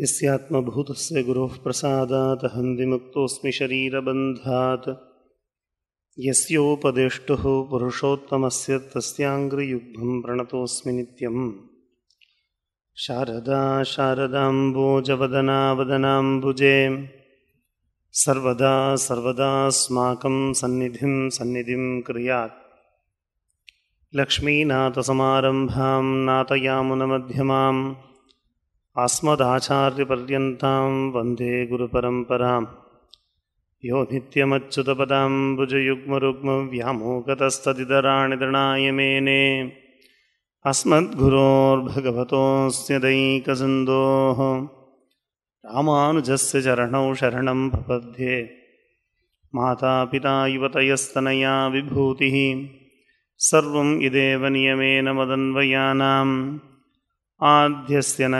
यस्यात्मभूतस्य गुरोः प्रसादात् हन्दिमुक्तोऽस्मि शरीरबन्धात् यस्योपदेष्टुः पुरुषोत्तमस्य तस्याङ्घ्रियुग्मं प्रणतोऽस्मि नित्यम् शारदा शारदाम्बोजवदनावदनाम्बुजे सर्वदा सर्वदा सर्वदास्माकं सन्निधिं सन्निधिं कुर्यात् लक्ष्मीनाथसमारम्भां नाथयामुनमध्यमाम् अस्मदाचार्यपर्यन्तां वन्दे गुरुपरम्परां यो नित्यमच्युतपदां भुजयुग्मरुग्मव्यामोकतस्तदितराणि दृणाय मेने अस्मद्गुरोर्भगवतोऽस्यदैकसिन्धोः रामानुजस्य चरणौ शरणं प्रपद्ये मातापिता युवतयस्तनया विभूतिः सर्वम् इदेव नियमेन मदन्वयानाम् आद्यस्य न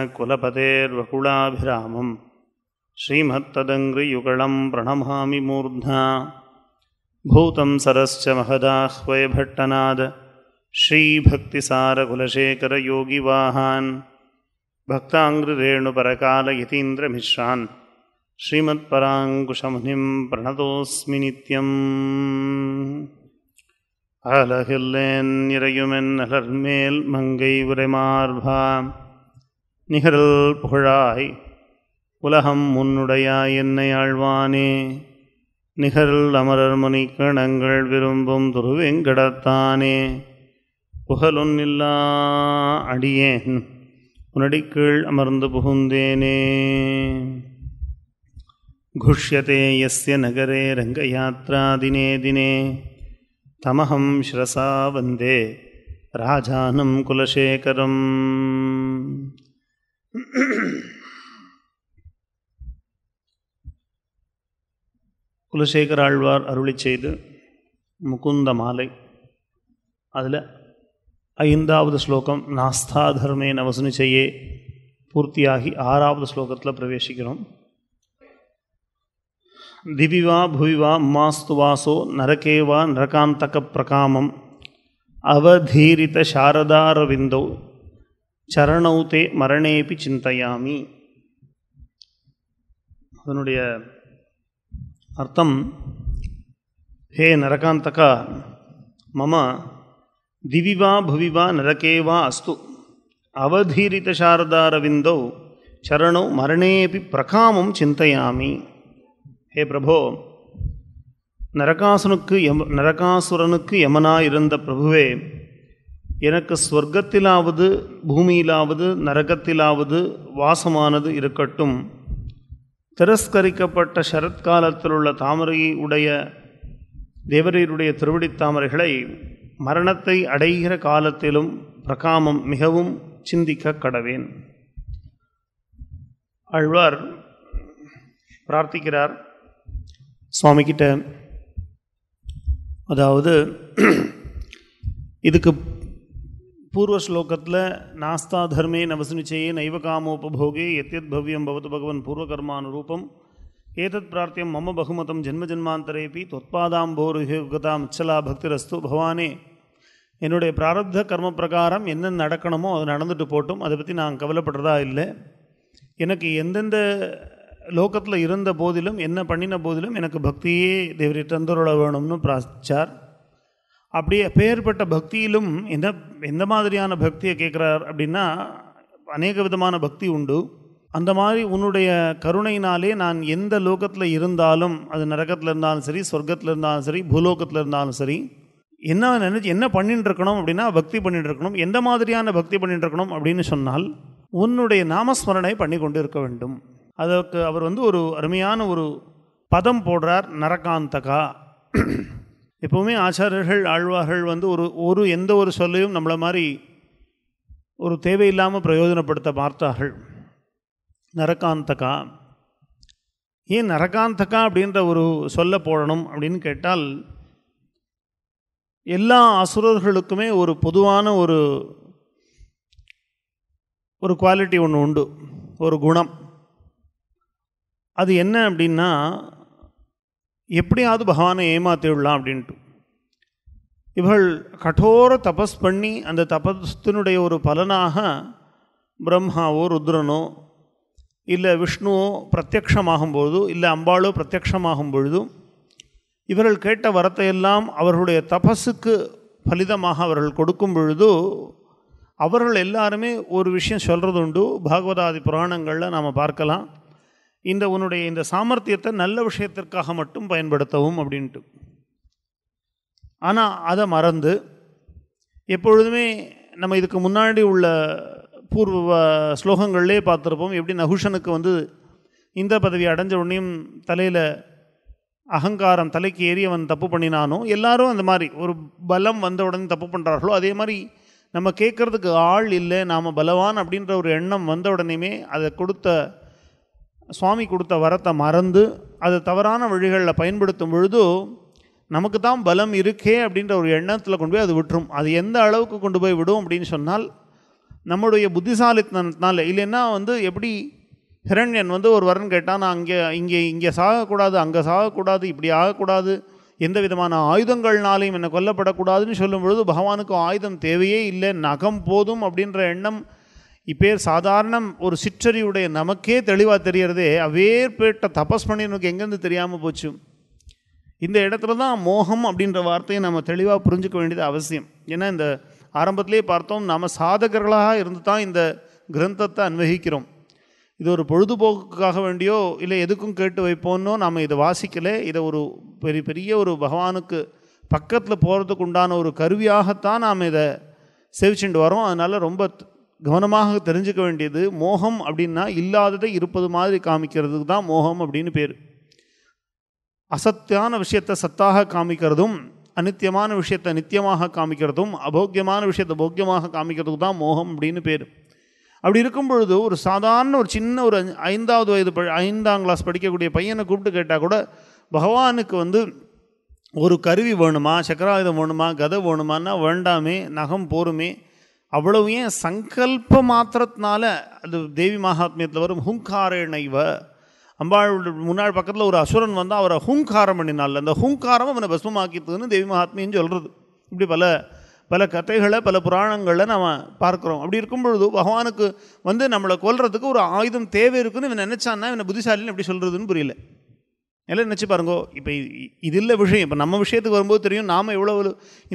श्रीमत्तदङ्ग्रियुगळम् प्रणमामि मूर्ध्ना भूतं सरश्च महदाह्वयभट्टनाद श्रीभक्तिसारकुलशेखरयोगिवाहान् भक्ताङ्ग्रिरेणुपरकालयतीन्द्रमिश्रान् श्रीमत्पराङ्कुशमुनिं प्रणतोऽस्मि नित्यम् அழகில்லேன் இறையுமென் அலர்மேல் மங்கை உரைமார்பா நிகரல் புகழாய் உலகம் முன்னுடையாய் என்னை ஆழ்வானே நிகரல் அமரர் முனி கணங்கள் விரும்பும் துருவெங்கடத்தானே புகழொன்னில்லா அடியேன் உனடிக்கீழ் அமர்ந்து புகுந்தேனே குஷ்யதே எஸ்ய நகரே ரங்க யாத்ரா தினே தினே தமஹம் ஸ்ரசா வந்தே ராஜானம் குலசேகரம் குலசேகர் ஆழ்வார் அருளி செய்து முகுந்த மாலை அதில் ஐந்தாவது ஸ்லோகம் நாஸ்தா தர்மே நவசுனிச்சையே பூர்த்தியாகி ஆறாவது ஸ்லோகத்தில் பிரவேசிக்கிறோம் దివి వా భువి వా మాస్తు వాసో నరకే వా నరకాంతక ప్రకామం అవధీరిత శారదారవిందౌ சரணௌதே மரணேபி சிந்தையாமி அதனுடைய அர்த்தம் ஹே நரகாந்தகா மம திவிவா புவிவா நரகேவா அஸ்து அவதீரித சாரதாரவிந்தோ சரணோ மரணேபி பிரகாமம் சிந்தையாமி ஹே பிரபோ நரகாசுனுக்கு எம் நரகாசுரனுக்கு யமனாக இருந்த பிரபுவே எனக்கு ஸ்வர்க்கத்திலாவது பூமியிலாவது நரகத்திலாவது வாசமானது இருக்கட்டும் திரஸ்கரிக்கப்பட்ட சரத்காலத்தில் உள்ள தாமரையை உடைய தேவரீருடைய திருவடி தாமரைகளை மரணத்தை அடைகிற காலத்திலும் பிரகாமம் மிகவும் சிந்திக்க கடவேன் அழ்வார் பிரார்த்திக்கிறார் சுவாமிக்கிட்ட அதாவது இதுக்கு பூர்வ ஸ்லோகத்தில் நாஸ்தா தர்மே நவசுனிச்சையே நைவ காமோபோகே எத்யத் பவ்யம் பவத்து பகவன் பூர்வகர்மானுரூபம் ஏதத் பிரார்த்தியம் மம பகுமதம் ஜென்ம ஜென்மாந்தரேபி தொத்பாதாம் போருகதாம் இச்சலா பக்திரஸ்து பகவானே என்னுடைய பிராரப்த கர்ம பிரகாரம் என்ன நடக்கணுமோ அது நடந்துட்டு போட்டும் அதை பற்றி நான் கவலைப்படுறதா இல்லை எனக்கு எந்தெந்த லோகத்தில் இருந்த போதிலும் என்ன பண்ணின போதிலும் எனக்கு பக்தியே தேவரை தந்தருள வேணும்னு பிரார்த்திச்சார் அப்படியே பெயர்பட்ட பக்தியிலும் என்ன எந்த மாதிரியான பக்தியை கேட்குறார் அப்படின்னா அநேக விதமான பக்தி உண்டு அந்த மாதிரி உன்னுடைய கருணையினாலே நான் எந்த லோகத்தில் இருந்தாலும் அது நரகத்தில் இருந்தாலும் சரி சொர்க்கத்தில் இருந்தாலும் சரி பூலோகத்தில் இருந்தாலும் சரி என்ன நினச்சி என்ன பண்ணிட்டு இருக்கணும் அப்படின்னா பக்தி பண்ணிட்டுருக்கணும் இருக்கணும் எந்த மாதிரியான பக்தி பண்ணிட்டு இருக்கணும் அப்படின்னு சொன்னால் உன்னுடைய நாமஸ்மரணை பண்ணி கொண்டு இருக்க வேண்டும் அதற்கு அவர் வந்து ஒரு அருமையான ஒரு பதம் போடுறார் நரகாந்தகா எப்போவுமே ஆச்சாரியர்கள் ஆழ்வார்கள் வந்து ஒரு ஒரு எந்த ஒரு சொல்லையும் நம்மளை மாதிரி ஒரு தேவையில்லாமல் பிரயோஜனப்படுத்த பார்த்தார்கள் நரகாந்தகா ஏன் நரகாந்தகா அப்படின்ற ஒரு சொல்ல போடணும் அப்படின்னு கேட்டால் எல்லா அசுரர்களுக்குமே ஒரு பொதுவான ஒரு ஒரு குவாலிட்டி ஒன்று உண்டு ஒரு குணம் அது என்ன அப்படின்னா எப்படியாவது பகவானை ஏமாற்றி விடலாம் அப்படின்ட்டு இவள் கடோர தபஸ் பண்ணி அந்த தபஸ்தினுடைய ஒரு பலனாக பிரம்மாவோ ருத்ரனோ இல்லை விஷ்ணுவோ பிரத்யக்ஷமாகும் பொழுது இல்லை அம்பாளோ பிரத்யமாகும் பொழுதும் இவர்கள் கேட்ட வரத்தையெல்லாம் அவர்களுடைய தபஸுக்கு பலிதமாக அவர்கள் கொடுக்கும் பொழுது அவர்கள் எல்லாருமே ஒரு விஷயம் சொல்கிறது உண்டு பாகவதாதி புராணங்களில் நாம் பார்க்கலாம் இந்த உன்னுடைய இந்த சாமர்த்தியத்தை நல்ல விஷயத்திற்காக மட்டும் பயன்படுத்தவும் அப்படின்ட்டு ஆனால் அதை மறந்து எப்பொழுதுமே நம்ம இதுக்கு முன்னாடி உள்ள பூர்வ ஸ்லோகங்கள்லேயே பார்த்துருப்போம் எப்படி நகுஷனுக்கு வந்து இந்த பதவி அடைஞ்ச உடனேயும் தலையில் அகங்காரம் தலைக்கு ஏறி அவன் தப்பு பண்ணினானோ எல்லாரும் அந்த மாதிரி ஒரு பலம் வந்த உடனே தப்பு பண்ணுறார்களோ அதே மாதிரி நம்ம கேட்குறதுக்கு ஆள் இல்லை நாம் பலவான் அப்படின்ற ஒரு எண்ணம் வந்த உடனேயுமே அதை கொடுத்த சுவாமி கொடுத்த வரத்தை மறந்து அதை தவறான வழிகளில் பயன்படுத்தும் பொழுது நமக்கு தான் பலம் இருக்கே அப்படின்ற ஒரு எண்ணத்தில் கொண்டு போய் அது விட்டுரும் அது எந்த அளவுக்கு கொண்டு போய் விடும் அப்படின்னு சொன்னால் நம்முடைய புத்திசாலித்தனத்தினால இல்லைன்னா வந்து எப்படி ஹிரண்யன் வந்து ஒரு வரன் கேட்டால் நான் அங்கே இங்கே இங்கே சாகக்கூடாது அங்கே சாகக்கூடாது இப்படி ஆகக்கூடாது எந்த விதமான ஆயுதங்கள்னாலையும் என்னை கொல்லப்படக்கூடாதுன்னு சொல்லும் பொழுது பகவானுக்கு ஆயுதம் தேவையே இல்லை நகம் போதும் அப்படின்ற எண்ணம் இப்பேர் சாதாரணம் ஒரு சிற்றறிவுடைய நமக்கே தெளிவாக தெரியறதே அவேற்பேட்ட தபஸ் பண்ணி எனக்கு எங்கேருந்து தெரியாமல் போச்சு இந்த இடத்துல தான் மோகம் அப்படின்ற வார்த்தையை நம்ம தெளிவாக புரிஞ்சுக்க வேண்டியது அவசியம் ஏன்னா இந்த ஆரம்பத்திலே பார்த்தோம் நம்ம சாதகர்களாக இருந்து தான் இந்த கிரந்தத்தை அன்வகிக்கிறோம் இது ஒரு பொழுதுபோக்குக்காக வேண்டியோ இல்லை எதுக்கும் கேட்டு வைப்போன்னோ நாம் இதை வாசிக்கலை இதை ஒரு பெரிய பெரிய ஒரு பகவானுக்கு பக்கத்தில் போகிறதுக்கு உண்டான ஒரு கருவியாகத்தான் நாம் இதை சேவிச்சுட்டு வரோம் அதனால் ரொம்ப கவனமாக தெரிஞ்சுக்க வேண்டியது மோகம் அப்படின்னா இல்லாததை இருப்பது மாதிரி காமிக்கிறதுக்கு தான் மோகம் அப்படின்னு பேர் அசத்தியான விஷயத்தை சத்தாக காமிக்கிறதும் அநித்தியமான விஷயத்தை நித்தியமாக காமிக்கிறதும் அபோக்கியமான விஷயத்தை போக்கியமாக காமிக்கிறதுக்கு தான் மோகம் அப்படின்னு பேர் அப்படி இருக்கும் பொழுது ஒரு சாதாரண ஒரு சின்ன ஒரு ஐந்தாவது வயது ப ஐந்தாம் கிளாஸ் படிக்கக்கூடிய பையனை கூப்பிட்டு கேட்டால் கூட பகவானுக்கு வந்து ஒரு கருவி வேணுமா சக்கராயுதம் வேணுமா கதை வேணுமான்னா வேண்டாமே நகம் போருமே அவ்வளவு ஏன் சங்கல்ப மாத்திரத்தினால அது தேவி மகாத்மியத்தில் வரும் ஹுங்காரேணைவ அம்பாள் முன்னாள் பக்கத்தில் ஒரு அசுரன் வந்தால் அவரை ஹூங்காரம் பண்ணினால அந்த ஹூங்காரம் அவனை பஸ்மமாக்கித்ததுன்னு தேவி மகாத்மியும் சொல்கிறது இப்படி பல பல கதைகளை பல புராணங்களை நம்ம பார்க்குறோம் அப்படி இருக்கும் பொழுது பகவானுக்கு வந்து நம்மளை கொல்றதுக்கு ஒரு ஆயுதம் தேவை இருக்குன்னு இவன் நினச்சான்னா இவனை புத்திசாலின்னு எப்படி சொல்கிறதுன்னு புரியல எல்லாம் நினச்சி பாருங்கோ இப்போ இது இல்லை விஷயம் இப்போ நம்ம விஷயத்துக்கு வரும்போது தெரியும் நாம் எவ்வளோ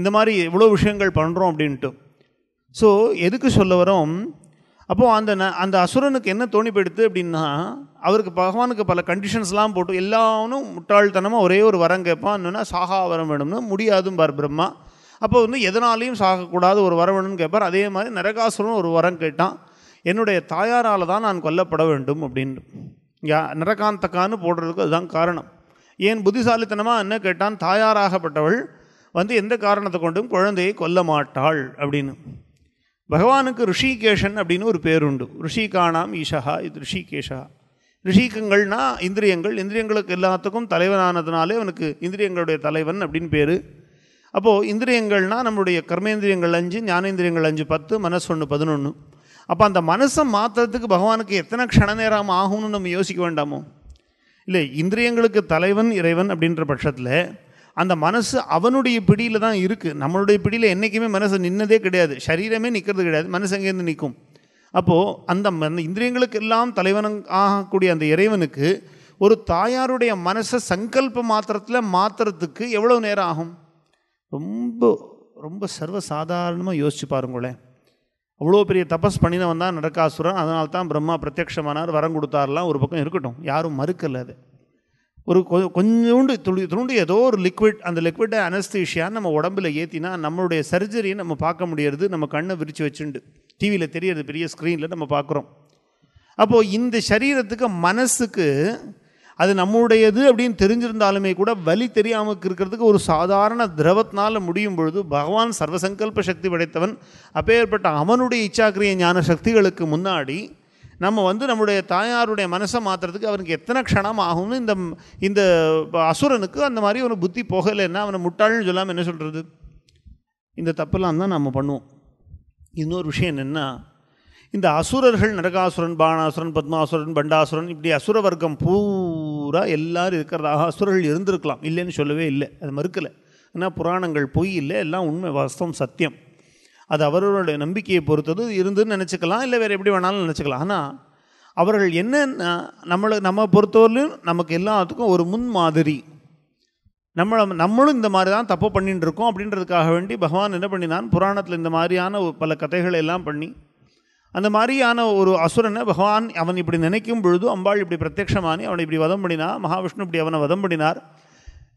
இந்த மாதிரி எவ்வளோ விஷயங்கள் பண்ணுறோம் அப்படின்ட்டு ஸோ எதுக்கு சொல்ல வரோம் அப்போது அந்த ந அந்த அசுரனுக்கு என்ன தோணிப்படுத்து அப்படின்னா அவருக்கு பகவானுக்கு பல கண்டிஷன்ஸ்லாம் போட்டு எல்லாரும் முட்டாள்தனமாக ஒரே ஒரு வரம் கேட்பான் என்னென்னா சாகா வரம் வேணும்னு முடியாதும் பார் பிரம்மா அப்போ வந்து எதனாலையும் சாகக்கூடாது ஒரு வரம் வேணும்னு கேட்பார் அதே மாதிரி நரகாசுரன் ஒரு வரம் கேட்டான் என்னுடைய தாயாரால் தான் நான் கொல்லப்பட வேண்டும் அப்படின்னு யா நரகாந்தக்கான்னு போடுறதுக்கு அதுதான் காரணம் ஏன் புத்திசாலித்தனமாக என்ன கேட்டான் தாயாராகப்பட்டவள் வந்து எந்த காரணத்தை கொண்டும் குழந்தையை கொல்ல மாட்டாள் அப்படின்னு பகவானுக்கு ரிஷிகேஷன் அப்படின்னு ஒரு பேர் உண்டு ரிஷிகானாம் ஈஷா இது ரிஷிகேஷா ரிஷிகங்கள்னா இந்திரியங்கள் இந்திரியங்களுக்கு எல்லாத்துக்கும் தலைவனானதுனாலே அவனுக்கு இந்திரியங்களுடைய தலைவன் அப்படின்னு பேர் அப்போது இந்திரியங்கள்னால் நம்மளுடைய கர்மேந்திரியங்கள் அஞ்சு ஞானேந்திரியங்கள் அஞ்சு பத்து மனசு ஒன்று பதினொன்று அப்போ அந்த மனசை மாற்றுறதுக்கு பகவானுக்கு எத்தனை க்ஷண நேரம் ஆகும்னு நம்ம யோசிக்க வேண்டாமோ இல்லை இந்திரியங்களுக்கு தலைவன் இறைவன் அப்படின்ற பட்சத்தில் அந்த மனசு அவனுடைய பிடியில் தான் இருக்குது நம்மளுடைய பிடியில் என்றைக்குமே மனசு நின்னதே கிடையாது சரீரமே நிற்கிறது கிடையாது மனசு அங்கேருந்து நிற்கும் அப்போது அந்த அந்த இந்திரியங்களுக்கு எல்லாம் தலைவன ஆகக்கூடிய அந்த இறைவனுக்கு ஒரு தாயாருடைய மனசை சங்கல்ப மாத்திரத்தில் மாத்துறதுக்கு எவ்வளோ நேரம் ஆகும் ரொம்ப ரொம்ப சர்வசாதாரணமாக யோசிச்சு பாருங்களேன் அவ்வளோ பெரிய தபஸ் பண்ணினவன் தான் நடக்காசுரன் அதனால தான் பிரம்மா பிரத்யட்சமானார் வரம் கொடுத்தாரெலாம் ஒரு பக்கம் இருக்கட்டும் யாரும் மறுக்கலை அது ஒரு கொஞ்சோண்டு துளி துண்டு ஏதோ ஒரு லிக்விட் அந்த லிக்விட்டை அனஸ்தீஷியான்னு நம்ம உடம்புல ஏற்றினா நம்மளுடைய சர்ஜரியை நம்ம பார்க்க முடியறது நம்ம கண்ணை விரித்து வச்சுண்டு டிவியில் தெரியறது பெரிய ஸ்க்ரீனில் நம்ம பார்க்குறோம் அப்போது இந்த சரீரத்துக்கு மனசுக்கு அது நம்முடையது அப்படின்னு தெரிஞ்சிருந்தாலுமே கூட வலி தெரியாமல் இருக்கிறதுக்கு ஒரு சாதாரண திரவத்தினால் முடியும் பொழுது பகவான் சர்வசங்கல்ப சக்தி படைத்தவன் அப்பேற்பட்ட அவனுடைய இச்சாக்கிரிய ஞான சக்திகளுக்கு முன்னாடி நம்ம வந்து நம்முடைய தாயாருடைய மனசை மாற்றுறதுக்கு அவனுக்கு எத்தனை க்ஷணம் ஆகும்னு இந்த இந்த அசுரனுக்கு அந்த மாதிரி ஒரு புத்தி போகலைன்னா அவனை முட்டாள்னு சொல்லாமல் என்ன சொல்கிறது இந்த தப்பெல்லாம் தான் நம்ம பண்ணுவோம் இன்னொரு விஷயம் என்னென்னா இந்த அசுரர்கள் நரகாசுரன் பாணாசுரன் பத்மாசுரன் பண்டாசுரன் இப்படி அசுர வர்க்கம் பூரா எல்லாரும் இருக்கிறதாக அசுரர்கள் இருந்திருக்கலாம் இல்லைன்னு சொல்லவே இல்லை அது மறுக்கலை ஏன்னா புராணங்கள் பொய் இல்லை எல்லாம் உண்மை வாஸ்தவம் சத்தியம் அது அவர்களுடைய நம்பிக்கையை பொறுத்தது இருந்துன்னு நினச்சிக்கலாம் இல்லை வேறு எப்படி வேணாலும் நினச்சிக்கலாம் ஆனால் அவர்கள் என்ன நம்மளை நம்ம பொறுத்தவரையிலும் நமக்கு எல்லாத்துக்கும் ஒரு முன்மாதிரி நம்மளை நம்மளும் இந்த மாதிரி தான் தப்பு பண்ணிகிட்டு இருக்கோம் அப்படின்றதுக்காக வேண்டி பகவான் என்ன பண்ணினான் புராணத்தில் இந்த மாதிரியான பல கதைகளை எல்லாம் பண்ணி அந்த மாதிரியான ஒரு அசுரனை பகவான் அவன் இப்படி நினைக்கும் பொழுது அம்பாள் இப்படி பிரத்யட்சமானி அவனை இப்படி வதம் பண்ணினான் மகாவிஷ்ணு இப்படி அவனை வதம் பண்ணினார்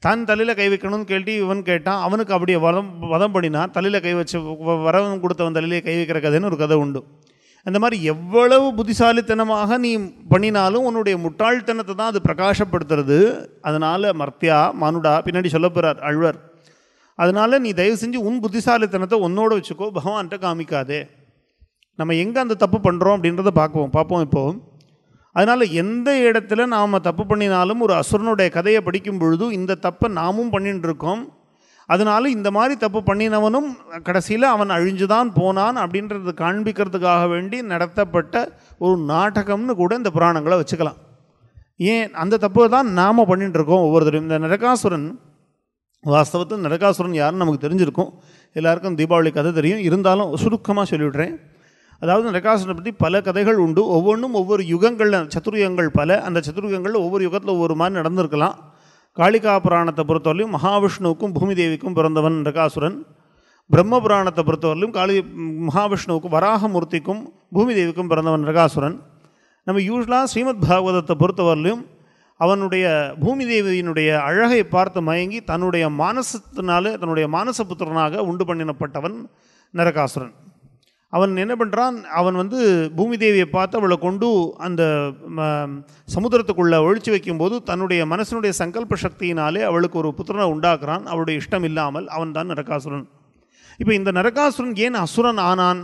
தான் தலையில் கை வைக்கணும்னு கேள்வி இவன் கேட்டான் அவனுக்கு அப்படியே வதம் வதம் பண்ணினான் தலையில் கை வச்சு வரவன் கொடுத்தவன் தலையிலே கை வைக்கிற கதைன்னு ஒரு கதை உண்டு அந்த மாதிரி எவ்வளவு புத்திசாலித்தனமாக நீ பண்ணினாலும் உன்னுடைய முட்டாள்தனத்தை தான் அது பிரகாசப்படுத்துறது அதனால் மர்த்தியா மனுடா பின்னாடி சொல்ல போகிறார் அழ்வர் அதனால் நீ தயவு செஞ்சு உன் புத்திசாலித்தனத்தை உன்னோட வச்சுக்கோ பகவான்கிட்ட காமிக்காதே நம்ம எங்கே அந்த தப்பு பண்ணுறோம் அப்படின்றத பார்க்குவோம் பார்ப்போம் இப்போது அதனால் எந்த இடத்துல நாம் தப்பு பண்ணினாலும் ஒரு அசுரனுடைய கதையை படிக்கும் பொழுது இந்த தப்பை நாமும் பண்ணிட்டு இருக்கோம் அதனால இந்த மாதிரி தப்பு பண்ணினவனும் கடைசியில் அவன் அழிஞ்சுதான் போனான் அப்படின்றது காண்பிக்கிறதுக்காக வேண்டி நடத்தப்பட்ட ஒரு நாடகம்னு கூட இந்த புராணங்களை வச்சுக்கலாம் ஏன் அந்த தப்பு தான் நாம் பண்ணிட்டு இருக்கோம் ஒவ்வொருத்தரும் இந்த நரகாசுரன் வாஸ்தவத்தில் நரகாசுரன் யாருன்னு நமக்கு தெரிஞ்சிருக்கும் எல்லாருக்கும் தீபாவளி கதை தெரியும் இருந்தாலும் சுருக்கமாக சொல்லிவிட்றேன் அதாவது நரகாசுரனை பற்றி பல கதைகள் உண்டு ஒவ்வொன்றும் ஒவ்வொரு யுகங்களில் சத்துர்யுகங்கள் பல அந்த சத்துர்யுகங்களில் ஒவ்வொரு யுகத்தில் ஒவ்வொரு மாதிரி நடந்திருக்கலாம் காளிகா புராணத்தை பொறுத்தவரையும் மகாவிஷ்ணுவுக்கும் பூமிதேவிக்கும் பிறந்தவன் நரகாசுரன் பிரம்ம புராணத்தை பொறுத்தவரையிலும் காளி மகாவிஷ்ணுவுக்கும் வராகமூர்த்திக்கும் பூமிதேவிக்கும் பிறந்தவன் நரகாசுரன் நம்ம யூஸ்வலாக ஸ்ரீமத் பாகவதத்தை பொறுத்தவரையிலும் அவனுடைய பூமி தேவியினுடைய அழகை பார்த்து மயங்கி தன்னுடைய மானசத்தினாலே தன்னுடைய மானச புத்திரனாக உண்டு பண்ணினப்பட்டவன் நரகாசுரன் அவன் என்ன பண்ணுறான் அவன் வந்து பூமி தேவியை பார்த்து அவளை கொண்டு அந்த சமுத்திரத்துக்குள்ளே ஒழிச்சு வைக்கும்போது தன்னுடைய மனசனுடைய சங்கல்ப சக்தியினாலே அவளுக்கு ஒரு புத்திரனை உண்டாக்குறான் அவளுடைய இஷ்டம் இல்லாமல் அவன் தான் நரகாசுரன் இப்போ இந்த நரகாசுரன் ஏன் அசுரன் ஆனான்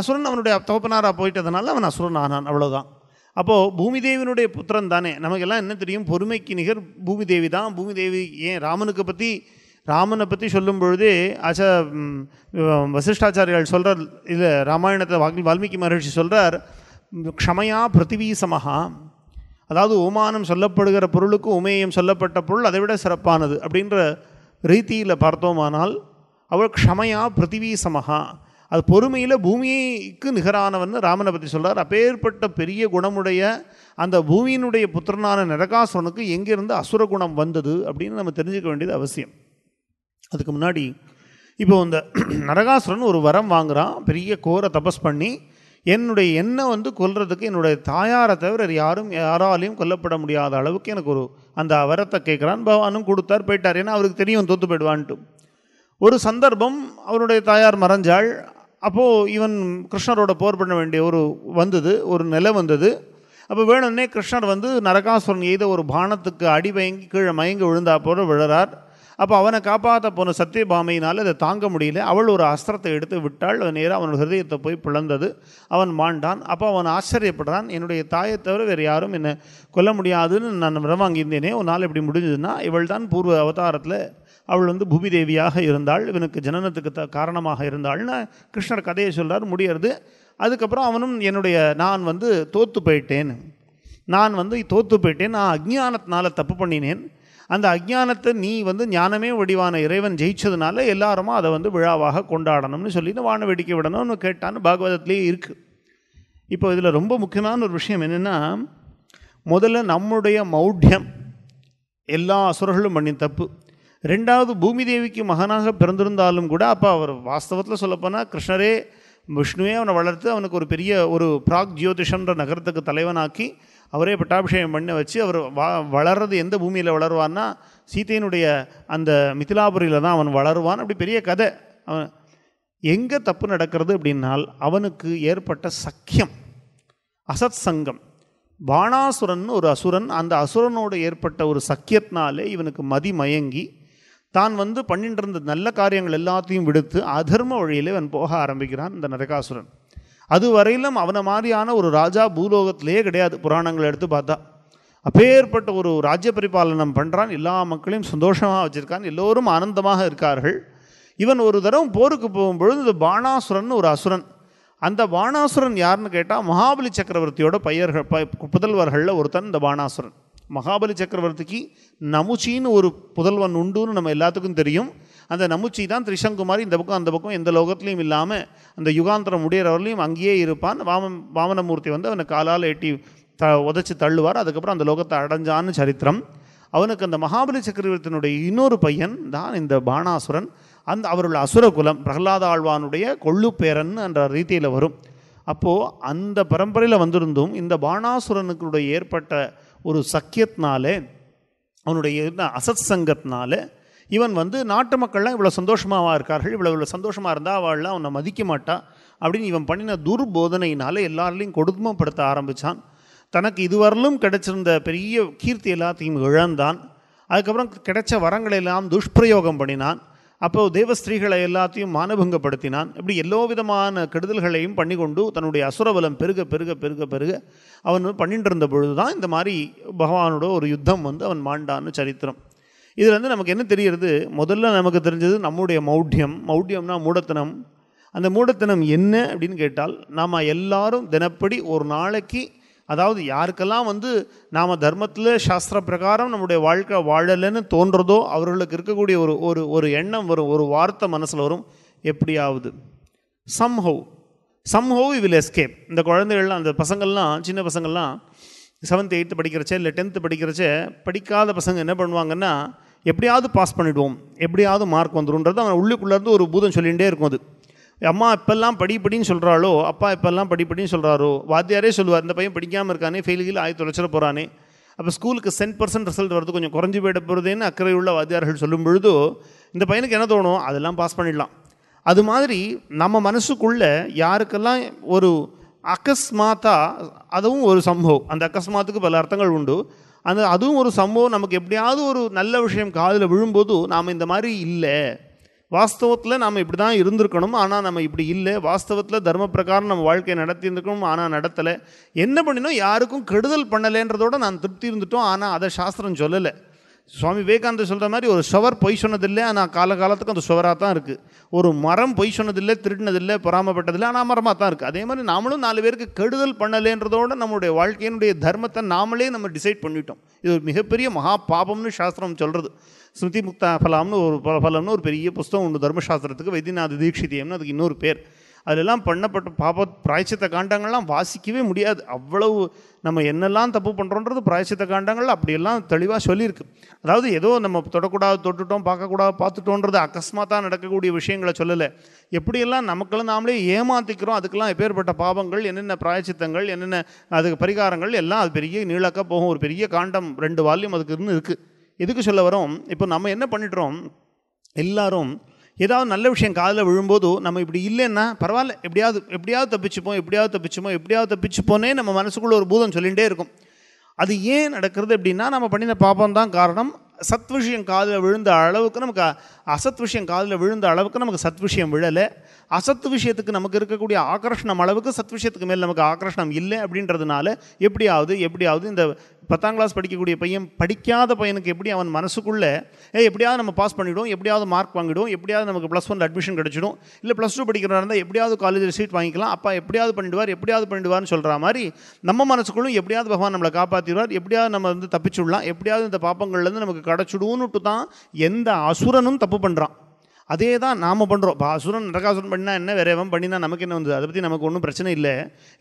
அசுரன் அவனுடைய தகப்பனாராக போயிட்டதுனால அவன் அசுரன் ஆனான் அவ்வளோதான் அப்போது தேவியினுடைய புத்திரன் தானே நமக்கெல்லாம் என்ன தெரியும் பொறுமைக்கு நிகர் பூமிதேவி தான் பூமிதேவி ஏன் ராமனுக்கு பற்றி ராமனை பற்றி சொல்லும் பொழுது ஆச்சா வசிஷ்டாச்சாரியால் சொல்கிறார் இல்லை ராமாயணத்தை வாக்கில் வால்மீகி மகர்ஷி சொல்கிறார் க்ஷமையா பிருத்திவி சமஹா அதாவது உமானம் சொல்லப்படுகிற பொருளுக்கு உமேயம் சொல்லப்பட்ட பொருள் அதை விட சிறப்பானது அப்படின்ற ரீதியில் பார்த்தோமானால் அவள் க்ஷமையா பிருத்திவி சமஹா அது பொறுமையில் பூமிக்கு நிகரானவன் ராமனை பற்றி சொல்கிறார் அப்பேற்பட்ட பெரிய குணமுடைய அந்த பூமியினுடைய புத்திரனான நரகாசுரனுக்கு எங்கேருந்து அசுர குணம் வந்தது அப்படின்னு நம்ம தெரிஞ்சுக்க வேண்டியது அவசியம் அதுக்கு முன்னாடி இப்போ இந்த நரகாசுரன் ஒரு வரம் வாங்குகிறான் பெரிய கோர தபஸ் பண்ணி என்னுடைய எண்ணெய் வந்து கொல்றதுக்கு என்னுடைய தாயாரை தவிர யாரும் யாராலையும் கொல்லப்பட முடியாத அளவுக்கு எனக்கு ஒரு அந்த வரத்தை கேட்குறான் பகவானும் கொடுத்தார் போயிட்டார் ஏன்னா அவருக்கு தெரியும் தோத்து போயிடுவான்ட்டு ஒரு சந்தர்ப்பம் அவருடைய தாயார் மறைஞ்சாள் அப்போது இவன் கிருஷ்ணரோட போர் பண்ண வேண்டிய ஒரு வந்தது ஒரு நிலை வந்தது அப்போ வேணும்னே கிருஷ்ணர் வந்து நரகாசுரன் எய்த ஒரு பானத்துக்கு அடி மயங்கி கீழே மயங்கி விழுந்தா போல விழுறார் அப்போ அவனை காப்பாற்ற போன சத்தியபாமையினால் அதை தாங்க முடியல அவள் ஒரு அஸ்திரத்தை எடுத்து விட்டாள் நேராக அவனோட ஹிருதயத்தை போய் பிளந்தது அவன் மாண்டான் அப்போ அவன் ஆச்சரியப்படுறான் என்னுடைய தாயை தவிர வேறு யாரும் என்னை கொல்ல முடியாதுன்னு நான் வாங்கியிருந்தேனே ஒரு நாள் இப்படி முடிஞ்சதுன்னா இவள் தான் பூர்வ அவதாரத்தில் அவள் வந்து பூமி தேவியாக இருந்தாள் இவனுக்கு ஜனனத்துக்கு த காரணமாக இருந்தாள்னு கிருஷ்ணர் கதையை சொல்கிறார் முடியறது அதுக்கப்புறம் அவனும் என்னுடைய நான் வந்து தோற்று போயிட்டேன் நான் வந்து தோற்று போயிட்டேன் நான் அஜ்ஞானத்தினால் தப்பு பண்ணினேன் அந்த அஜ்ஞானத்தை நீ வந்து ஞானமே வடிவான இறைவன் ஜெயிச்சதுனால எல்லாருமா அதை வந்து விழாவாக கொண்டாடணும்னு சொல்லி வான வேடிக்கை விடணும்னு கேட்டான்னு பாகவதத்துலேயே இருக்குது இப்போ இதில் ரொம்ப முக்கியமான ஒரு விஷயம் என்னென்னா முதல்ல நம்முடைய மௌடியம் எல்லா அசுரர்களும் பண்ணி தப்பு ரெண்டாவது பூமி தேவிக்கு மகனாக பிறந்திருந்தாலும் கூட அப்போ அவர் வாஸ்தவத்தில் சொல்லப்போனால் கிருஷ்ணரே விஷ்ணுவே அவனை வளர்த்து அவனுக்கு ஒரு பெரிய ஒரு பிராக் ஜோதிஷன்ற நகரத்துக்கு தலைவனாக்கி அவரே பட்டாபிஷேகம் பண்ண வச்சு அவர் வா வளர்றது எந்த பூமியில் வளருவான்னா சீத்தையினுடைய அந்த மிதிலாபுரியில் தான் அவன் வளருவான் அப்படி பெரிய கதை அவன் எங்கே தப்பு நடக்கிறது அப்படின்னால் அவனுக்கு ஏற்பட்ட சக்கியம் அசத் சங்கம் பாணாசுரன் ஒரு அசுரன் அந்த அசுரனோடு ஏற்பட்ட ஒரு சக்கியத்தினாலே இவனுக்கு மதி மயங்கி தான் வந்து பண்ணிட்டு இருந்த நல்ல காரியங்கள் எல்லாத்தையும் விடுத்து அதர்ம வழியிலே அவன் போக ஆரம்பிக்கிறான் இந்த நரகாசுரன் அது வரையிலும் அவனை மாதிரியான ஒரு ராஜா பூலோகத்திலேயே கிடையாது புராணங்களை எடுத்து பார்த்தா அப்பேற்பட்ட ஒரு ராஜ்ய பரிபாலனம் பண்ணுறான் எல்லா மக்களையும் சந்தோஷமாக வச்சுருக்கான் எல்லோரும் ஆனந்தமாக இருக்கார்கள் இவன் ஒரு தரம் போருக்கு போகும்பொழுது இந்த பாணாசுரன் ஒரு அசுரன் அந்த பாணாசுரன் யாருன்னு கேட்டால் மகாபலி சக்கரவர்த்தியோட பையர்கள் புதல்வர்களில் ஒருத்தன் இந்த பாணாசுரன் மகாபலி சக்கரவர்த்திக்கு நமுச்சின்னு ஒரு புதல்வன் உண்டுன்னு நம்ம எல்லாத்துக்கும் தெரியும் அந்த நமுச்சி தான் திரிசங்குமாரி இந்த பக்கம் அந்த பக்கம் எந்த லோகத்துலையும் இல்லாமல் அந்த யுகாந்திரம் முடிகிறவர்களையும் அங்கேயே இருப்பான் வாமன் வாமனமூர்த்தி வந்து அவனை காலால் எட்டி த உதச்சி தள்ளுவார் அதுக்கப்புறம் அந்த லோகத்தை அடைஞ்சான்னு சரித்திரம் அவனுக்கு அந்த மகாபலி சக்கரவர்த்தியினுடைய இன்னொரு பையன் தான் இந்த பாணாசுரன் அந்த அவருடைய அசுரகுலம் பிரகலாத ஆழ்வானுடைய கொள்ளுப்பேரன் என்ற ரீதியில் வரும் அப்போது அந்த பரம்பரையில் வந்திருந்தும் இந்த பாணாசுரனுக்குடைய ஏற்பட்ட ஒரு சக்கியத்தினாலே அவனுடைய அசத் சங்கத்தினாலே இவன் வந்து நாட்டு மக்கள்லாம் இவ்வளோ சந்தோஷமாக இருக்கார்கள் இவ்வளோ இவ்வளோ சந்தோஷமாக இருந்தால் அவள்லாம் அவனை மதிக்க மாட்டா அப்படின்னு இவன் பண்ணின துர்போதனையினால் எல்லாரையும் கொடுமைப்படுத்த ஆரம்பித்தான் தனக்கு இதுவரையிலும் கிடைச்சிருந்த பெரிய கீர்த்தி எல்லாத்தையும் இழந்தான் அதுக்கப்புறம் கிடைச்ச வரங்களை எல்லாம் துஷ்பிரயோகம் பண்ணினான் அப்போது தேவ ஸ்திரீகளை எல்லாத்தையும் மானபங்கப்படுத்தினான் இப்படி எல்லோ விதமான கெடுதல்களையும் பண்ணிக்கொண்டு தன்னுடைய அசுரபலம் பெருக பெருக பெருக பெருக அவன் பண்ணிட்டு இருந்த பொழுது தான் இந்த மாதிரி பகவானோட ஒரு யுத்தம் வந்து அவன் மாண்டான்னு சரித்திரம் இதில் வந்து நமக்கு என்ன தெரிகிறது முதல்ல நமக்கு தெரிஞ்சது நம்முடைய மௌடியம் மௌடியம்னா மூடத்தனம் அந்த மூடத்தனம் என்ன அப்படின்னு கேட்டால் நாம் எல்லாரும் தினப்படி ஒரு நாளைக்கு அதாவது யாருக்கெல்லாம் வந்து நாம் தர்மத்தில் சாஸ்திர பிரகாரம் நம்முடைய வாழ்க்கை வாழலைன்னு தோன்றதோ அவர்களுக்கு இருக்கக்கூடிய ஒரு ஒரு ஒரு எண்ணம் வரும் ஒரு வார்த்தை மனசில் வரும் எப்படியாவது somehow somehow we will escape இந்த குழந்தைகள்லாம் அந்த பசங்கள்லாம் சின்ன பசங்கள்லாம் செவன்த் எயித்து படிக்கிறச்சே இல்லை டென்த்து படிக்கிறச்சே படிக்காத பசங்க என்ன பண்ணுவாங்கன்னா எப்படியாவது பாஸ் பண்ணிவிடுவோம் எப்படியாவது மார்க் வந்துடும்ன்றது அவன் உள்ளுக்குள்ளேருந்து ஒரு பூதம் சொல்லிகிட்டே இருக்கும் அது அம்மா இப்பெல்லாம் படிப்படின்னு சொல்கிறாளோ அப்பா இப்பெல்லாம் படிப்படின்னு சொல்கிறாரோ வாத்தியாரே சொல்லுவார் இந்த பையன் படிக்காமல் இருக்கானே ஃபெயில்கில் ஆயிரத்தி தொலைச்சிட போகிறானே அப்போ ஸ்கூலுக்கு சென்ட் பர்சன்ட் ரிசல்ட் வரது கொஞ்சம் குறைஞ்சி போயிட போகிறதுன்னு அக்கறை உள்ள வாத்தியார்கள் சொல்லும் பொழுது இந்த பையனுக்கு என்ன தோணும் அதெல்லாம் பாஸ் பண்ணிடலாம் அது மாதிரி நம்ம மனசுக்குள்ளே யாருக்கெல்லாம் ஒரு அகஸ்மாத்தா அதுவும் ஒரு சம்பவம் அந்த அகஸ்மாத்துக்கு பல அர்த்தங்கள் உண்டு அந்த அதுவும் ஒரு சம்பவம் நமக்கு எப்படியாவது ஒரு நல்ல விஷயம் காதில் விழும்போது நாம் இந்த மாதிரி இல்லை வாஸ்தவத்தில் நாம் இப்படி தான் இருந்திருக்கணும் ஆனால் நம்ம இப்படி இல்லை வாஸ்தவத்தில் தர்ம பிரகாரம் நம்ம வாழ்க்கையை நடத்தியிருந்துக்கணும் ஆனால் நடத்தலை என்ன பண்ணினோம் யாருக்கும் கெடுதல் பண்ணலைன்றதோட நான் திருப்தி இருந்துட்டோம் ஆனால் அதை சாஸ்திரம் சொல்லலை சுவாமி விவேகானந்தர் சொல்கிற மாதிரி ஒரு ஷவர் பொய் சொன்னதில்லை ஆனால் காலகாலத்துக்கு அந்த ஷவராக தான் இருக்குது ஒரு மரம் பொய் சொன்னதில்லை திருடினதில்லை பொறாமப்பட்டதில்லை ஆனால் மரமாக தான் இருக்குது அதே மாதிரி நாமளும் நாலு பேருக்கு கெடுதல் பண்ணலைன்றதோட நம்மளுடைய வாழ்க்கையினுடைய தர்மத்தை நாமளே நம்ம டிசைட் பண்ணிட்டோம் இது ஒரு மிகப்பெரிய மகா பாபம்னு சாஸ்திரம் சொல்கிறது ஸ்மிருதி முக்தா ஃபலாம்னு ஒரு ஃபலம்னு ஒரு பெரிய புஸ்தகம் ஒன்று தர்மசாஸ்திரத்துக்கு வைத்தியநாத தீட்சித்தியம்னு அதுக்கு இன்னொரு பேர் அதிலெல்லாம் பண்ணப்பட்ட பாப பிராய்ச்சித்த காண்டங்கள்லாம் வாசிக்கவே முடியாது அவ்வளவு நம்ம என்னெல்லாம் தப்பு பண்ணுறோன்றது பிராய்ச்சித்த காண்டங்கள் அப்படியெல்லாம் தெளிவாக சொல்லியிருக்கு அதாவது ஏதோ நம்ம தொடக்கூடாது தொட்டுட்டோம் பார்க்கக்கூடாது பார்த்துட்டோன்றது அகஸ்மாத்தாக நடக்கக்கூடிய விஷயங்களை சொல்லலை எப்படியெல்லாம் நமக்கெல்லாம் நாமளே ஏமாற்றிக்கிறோம் அதுக்கெல்லாம் எப்பேற்பட்ட பாவங்கள் என்னென்ன பிராய்ச்சித்தங்கள் என்னென்ன அதுக்கு பரிகாரங்கள் எல்லாம் அது பெரிய நீளாக்க போகும் ஒரு பெரிய காண்டம் ரெண்டு வால்யூம் அதுக்கு இருந்து இருக்குது எதுக்கு சொல்ல வரோம் இப்போ நம்ம என்ன பண்ணிட்டுறோம் எல்லாரும் ஏதாவது நல்ல விஷயம் காதில் விழும்போது நம்ம இப்படி இல்லைன்னா பரவாயில்ல எப்படியாவது எப்படியாவது தப்பிச்சுப்போம் எப்படியாவது தப்பிச்சுமோ எப்படியாவது தப்பிச்சுப்போனே நம்ம மனசுக்குள்ளே ஒரு பூதம் சொல்லிகிட்டே இருக்கும் அது ஏன் நடக்கிறது அப்படின்னா நம்ம பண்ணின பாப்பம் தான் காரணம் சத் விஷயம் காதில் விழுந்த அளவுக்கு நமக்கு அசத் விஷயம் காதில் விழுந்த அளவுக்கு நமக்கு சத் விஷயம் விழலை அசத் விஷயத்துக்கு நமக்கு இருக்கக்கூடிய ஆக்கர்ஷணம் அளவுக்கு சத் விஷயத்துக்கு மேல் நமக்கு ஆக்கர்ஷணம் இல்லை அப்படின்றதுனால எப்படியாவது எப்படியாவது இந்த பத்தாம் கிளாஸ் படிக்கக்கூடிய பையன் படிக்காத பையனுக்கு எப்படி அவன் மனசுக்குள்ளே ஏ எப்படியாவது நம்ம பாஸ் பண்ணிவிடும் எப்படியாவது மார்க் வாங்கிடும் எப்படியாவது நமக்கு ப்ளஸ் ஒன் அட்மிஷன் கிடச்சிடும் இல்லை ப்ளஸ் டூ படிக்கிறதா இருந்தால் எப்படியாவது காலேஜில் சீட் வாங்கிக்கலாம் அப்பா எப்படியாவது பண்ணிடுவார் எப்படியாவது பண்ணிடுவார்னு சொல்கிற மாதிரி நம்ம மனசுக்குள்ளும் எப்படியாவது பகவான் நம்மளை காப்பாற்றிடுவார் எப்படியாவது நம்ம வந்து விடலாம் எப்படியாவது இந்த பாப்பங்கள்லேருந்து நமக்கு கிடச்சிடும்னுட்டு தான் எந்த அசுரனும் தப்பு பண்ணுறான் அதே தான் நாம் பண்ணுறோம் இப்போ அசுரன் நரகாசுரன் பண்ணால் என்ன வேறு எவன் பண்ணினா நமக்கு என்ன வந்தது அதை பற்றி நமக்கு ஒன்றும் பிரச்சனை இல்லை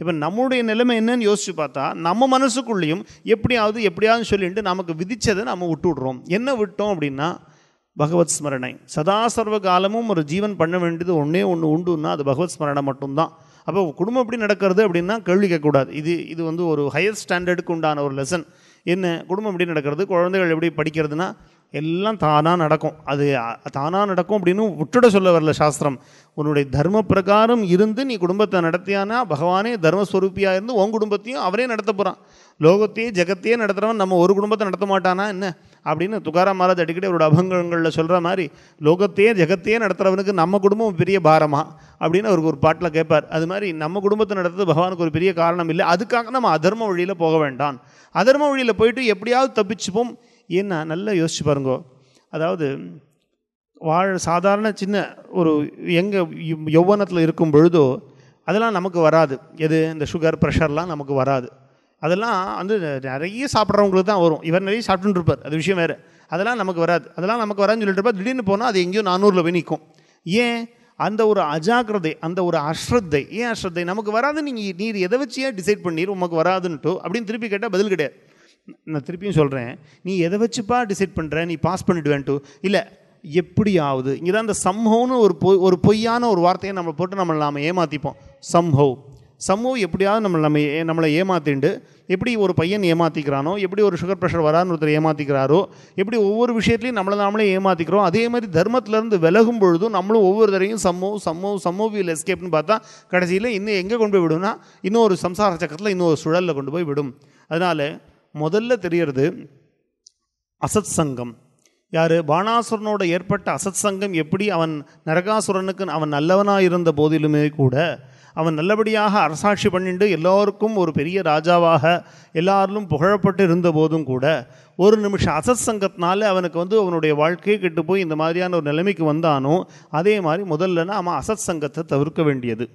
இப்போ நம்முடைய நிலைமை என்னன்னு யோசித்து பார்த்தா நம்ம மனசுக்குள்ளேயும் எப்படியாவது எப்படியாவது சொல்லிட்டு நமக்கு விதித்ததை நம்ம விட்டு விட்றோம் என்ன விட்டோம் அப்படின்னா பகவத் ஸ்மரணை சதாசர்வ காலமும் ஒரு ஜீவன் பண்ண வேண்டியது ஒன்றே ஒன்று உண்டுன்னா அது பகவத் ஸ்மரணை மட்டும்தான் அப்போ குடும்பம் எப்படி நடக்கிறது அப்படின்னா கேள்வி கேட்கக்கூடாது இது இது வந்து ஒரு ஹையர் ஸ்டாண்டர்டுக்கு உண்டான ஒரு லெசன் என்ன குடும்பம் எப்படி நடக்கிறது குழந்தைகள் எப்படி படிக்கிறதுனா எல்லாம் தானாக நடக்கும் அது தானாக நடக்கும் அப்படின்னு விட்டுட சொல்ல வரல சாஸ்திரம் உன்னுடைய தர்ம பிரகாரம் இருந்து நீ குடும்பத்தை நடத்தியானா பகவானே தர்மஸ்வரூப்பியாக இருந்து உன் குடும்பத்தையும் அவரே நடத்த போகிறான் லோகத்தையே ஜெகத்தையே நடத்துகிறவன் நம்ம ஒரு குடும்பத்தை நடத்த மாட்டானா என்ன அப்படின்னு துகாரா மகாராஜ் அடிக்கடி அவரோட அபங்கங்களில் சொல்கிற மாதிரி லோகத்தையே ஜெகத்தையே நடத்துகிறவனுக்கு நம்ம குடும்பம் பெரிய பாரமாக அப்படின்னு அவருக்கு ஒரு பாட்டில் கேட்பார் அது மாதிரி நம்ம குடும்பத்தை நடத்துறது பகவானுக்கு ஒரு பெரிய காரணம் இல்லை அதுக்காக நம்ம அதர்ம வழியில் போக வேண்டாம் அதர்ம வழியில் போயிட்டு எப்படியாவது தப்பிச்சுப்போம் ஏன்னா நல்லா யோசிச்சு பாருங்கோ அதாவது வாழ சாதாரண சின்ன ஒரு எங்கள் யௌவனத்தில் இருக்கும் பொழுதோ அதெல்லாம் நமக்கு வராது எது இந்த சுகர் ப்ரெஷர்லாம் நமக்கு வராது அதெல்லாம் வந்து நிறைய சாப்பிட்றவங்களுக்கு தான் வரும் இவர் நிறைய சாப்பிட்டுருப்பார் இருப்பார் அது விஷயம் வேறு அதெல்லாம் நமக்கு வராது அதெல்லாம் நமக்கு வராதுன்னு சொல்லிட்டு திடீர்னு போனால் அது எங்கேயோ நானூறில் போய் நிற்கும் ஏன் அந்த ஒரு அஜாக்கிரதை அந்த ஒரு அஸ்ரத்தை ஏன் அஸ்ரத்தை நமக்கு வராது நீங்கள் நீர் எதை வச்சியே டிசைட் பண்ணிடு உமக்கு வராதுன்ட்டு அப்படின்னு திருப்பி கேட்டால் பதில் கிடையாது நான் திருப்பியும் சொல்கிறேன் நீ எதை வச்சுப்பா டிசைட் பண்ணுற நீ பாஸ் பண்ணிவிடுவேன்ட்டு இல்லை ஆகுது இங்கே தான் இந்த சம்ஹோன்னு ஒரு பொய் ஒரு பொய்யான ஒரு வார்த்தையை நம்ம போட்டு நம்மளை நாம் ஏமாற்றிப்போம் சம்ஹவ் சமூகம் எப்படியாவது நம்ம நம்ம நம்மளை ஏமாத்திண்டு எப்படி ஒரு பையன் ஏமாற்றிக்கிறானோ எப்படி ஒரு சுகர் ப்ரெஷர் வரான்னு ஒருத்தர் ஏமாற்றிக்கிறாரோ எப்படி ஒவ்வொரு விஷயத்துலையும் நம்மளை நாமளே ஏமாற்றிக்கிறோம் அதே மாதிரி தர்மத்திலேருந்து விலகும் பொழுதும் நம்மளும் ஒவ்வொரு தரையும் சம்மோவ் சம்மோவ் சம்மோவியில் எஸ்கேப்னு பார்த்தா கடைசியில் இன்னும் எங்கே கொண்டு போய் விடும்னா இன்னும் ஒரு சம்சார சக்கரத்தில் இன்னொரு சூழலில் சுழலில் கொண்டு போய் விடும் அதனால் முதல்ல தெரிகிறது அசத் சங்கம் யார் பாணாசுரனோட ஏற்பட்ட அசத் சங்கம் எப்படி அவன் நரகாசுரனுக்கு அவன் நல்லவனாக இருந்த போதிலுமே கூட அவன் நல்லபடியாக அரசாட்சி பண்ணிட்டு எல்லோருக்கும் ஒரு பெரிய ராஜாவாக எல்லாரிலும் புகழப்பட்டு இருந்த போதும் கூட ஒரு நிமிஷம் அசத் சங்கத்தினால அவனுக்கு வந்து அவனுடைய வாழ்க்கையை கெட்டு போய் இந்த மாதிரியான ஒரு நிலைமைக்கு வந்தானோ அதே மாதிரி முதல்ல அவன் அசத் சங்கத்தை தவிர்க்க வேண்டியது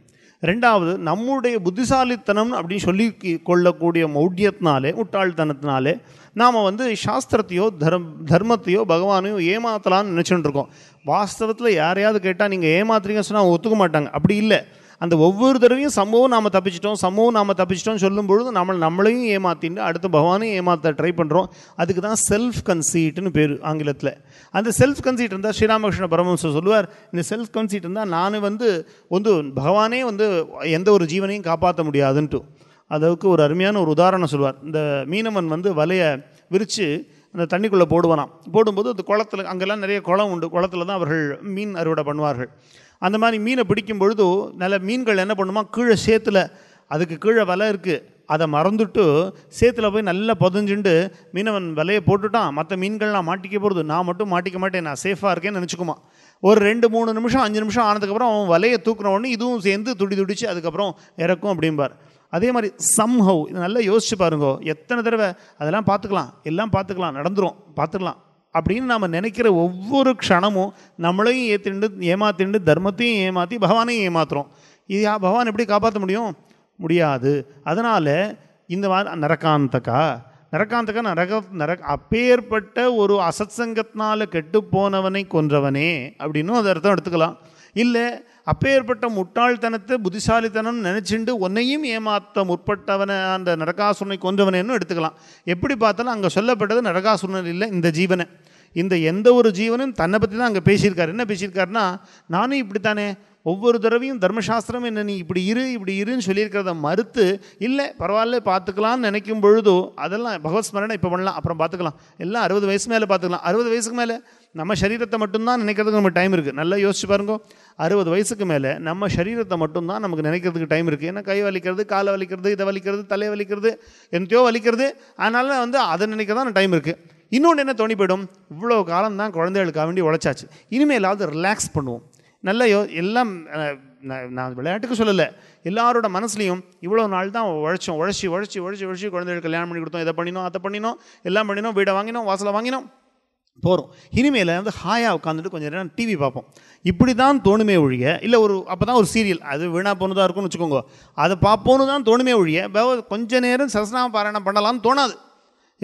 ரெண்டாவது நம்முடைய புத்திசாலித்தனம் அப்படின்னு சொல்லி கொள்ளக்கூடிய மௌடியத்தினாலே முட்டாள்தனத்தினாலே நாம் வந்து சாஸ்திரத்தையோ தர்ம் தர்மத்தையோ பகவானையோ ஏமாத்தலான்னு நினச்சிட்டு இருக்கோம் வாஸ்தவத்தில் யாரையாவது கேட்டால் நீங்கள் ஏமாத்துறீங்கன்னு சொன்னால் ஒத்துக்க மாட்டாங்க அப்படி இல்லை அந்த ஒவ்வொரு தடவையும் சமூகம் நாம் தப்பிச்சிட்டோம் சமூகம் நாம் தப்பிச்சிட்டோம் சொல்லும் பொழுது நம்மளை நம்மளையும் ஏமாத்திட்டு அடுத்து பகவானையும் ஏமாற்ற ட்ரை பண்ணுறோம் அதுக்கு தான் செல்ஃப் கன்சீட்னு பேர் ஆங்கிலத்தில் அந்த செல்ஃப் கன்சீட் இருந்தால் ஸ்ரீராமகிருஷ்ண பரமஹம்சர் சொல்லுவார் இந்த செல்ஃப் கன்சீட் இருந்தால் நான் வந்து வந்து பகவானே வந்து எந்த ஒரு ஜீவனையும் காப்பாற்ற முடியாதுன்ட்டு அதுக்கு ஒரு அருமையான ஒரு உதாரணம் சொல்லுவார் இந்த மீனவன் வந்து வலையை விரித்து அந்த தண்ணிக்குள்ளே போடுவானாம் போடும்போது அந்த குளத்தில் அங்கெல்லாம் நிறைய குளம் உண்டு குளத்தில் தான் அவர்கள் மீன் அறுவடை பண்ணுவார்கள் அந்த மாதிரி மீனை பிடிக்கும் பொழுது நல்ல மீன்கள் என்ன பண்ணுமா கீழே சேத்துல அதுக்கு கீழே வலை இருக்குது அதை மறந்துட்டு சேத்துல போய் நல்லா புதஞ்சுண்டு மீனவன் விலையை போட்டுட்டான் மற்ற மீன்கள்லாம் மாட்டிக்க போகிறது நான் மட்டும் மாட்டிக்க மாட்டேன் நான் சேஃபாக இருக்கேன்னு நினச்சிக்குமா ஒரு ரெண்டு மூணு நிமிஷம் அஞ்சு நிமிஷம் ஆனதுக்கப்புறம் அவன் வலையை தூக்குற உடனே இதுவும் சேர்ந்து துடி துடிச்சு அதுக்கப்புறம் இறக்கும் அப்படிம்பார் அதே மாதிரி சம்ஹவ் நல்லா யோசிச்சு பாருங்கோ எத்தனை தடவை அதெல்லாம் பார்த்துக்கலாம் எல்லாம் பார்த்துக்கலாம் நடந்துடும் பார்த்துக்கலாம் அப்படின்னு நாம் நினைக்கிற ஒவ்வொரு க்ஷணமும் நம்மளையும் ஏற்றிண்டு ஏமாத்திண்டு தர்மத்தையும் ஏமாற்றி பகவானையும் ஏமாத்துறோம் இது பகவான் எப்படி காப்பாற்ற முடியும் முடியாது அதனால் இந்த நரகாந்தகா நரகாந்தக நரக நர அப்பேற்பட்ட ஒரு அசத்சங்கத்தினால் கெட்டு போனவனை கொன்றவனே அப்படின்னும் அது அர்த்தம் எடுத்துக்கலாம் இல்லை அப்பேற்பட்ட முட்டாள்தனத்தை புத்திசாலித்தனம் நினச்சிண்டு ஒன்னையும் ஏமாத்த முற்பட்டவனை அந்த நரகாசுரனை கொன்றவனேன்னு எடுத்துக்கலாம் எப்படி பார்த்தாலும் அங்கே சொல்லப்பட்டது நரகாசுரன் இல்லை இந்த ஜீவனை இந்த எந்த ஒரு ஜீவனும் தன்னை பற்றி தான் அங்கே பேசியிருக்காரு என்ன பேசியிருக்காருன்னா நானும் இப்படித்தானே ஒவ்வொரு தடவையும் தர்மசாஸ்திரம் என்ன நீ இப்படி இரு இப்படி இருன்னு சொல்லியிருக்கிறத மறுத்து இல்லை பரவாயில்ல பார்த்துக்கலாம்னு நினைக்கும் பொழுதோ அதெல்லாம் பகவத் ஸ்மரணை இப்போ பண்ணலாம் அப்புறம் பார்த்துக்கலாம் எல்லாம் அறுபது வயசு மேலே பார்த்துக்கலாம் அறுபது வயசுக்கு மேலே நம்ம சரீரத்தை மட்டும்தான் நினைக்கிறதுக்கு நம்ம டைம் இருக்குது நல்லா யோசிச்சு பாருங்க அறுபது வயசுக்கு மேலே நம்ம சரீரத்தை மட்டும்தான் நமக்கு நினைக்கிறதுக்கு டைம் இருக்குது ஏன்னா கை வலிக்கிறது காலை வலிக்கிறது இதை வலிக்கிறது தலை வலிக்கிறது என்னத்தையோ வலிக்கிறது அதனால் வந்து அதை நினைக்க தான் டைம் இருக்குது இன்னொன்று என்ன தோணி போயிடும் இவ்வளோ காலம் தான் குழந்தைகளுக்காக வேண்டி உழைச்சாச்சு இனிமேலாவது ரிலாக்ஸ் பண்ணுவோம் நல்ல யோ எல்லாம் நான் விளையாட்டுக்கு சொல்லலை எல்லாரோட மனசுலையும் இவ்வளோ நாள் தான் உழைச்சோம் உழைச்சி உழைச்சி உழைச்சி உழைச்சி குழந்தைகள் கல்யாணம் பண்ணி கொடுத்தோம் இதை பண்ணினோம் அதை பண்ணினோம் எல்லாம் பண்ணினோம் வீடை வாங்கினோம் வாசலை வாங்கினோம் போகிறோம் இனிமேல் வந்து ஹாயாக உட்காந்துட்டு கொஞ்சம் நேரம் டிவி பார்ப்போம் இப்படி தான் தோணுமே ஒழிய இல்லை ஒரு அப்போ தான் ஒரு சீரியல் அது வீணாக போனதாக இருக்கும்னு வச்சுக்கோங்க அதை பார்ப்போன்னு தான் தோணுமே ஒழிய கொஞ்ச நேரம் சசனாம பாராயணம் பண்ணலாம்னு தோணாது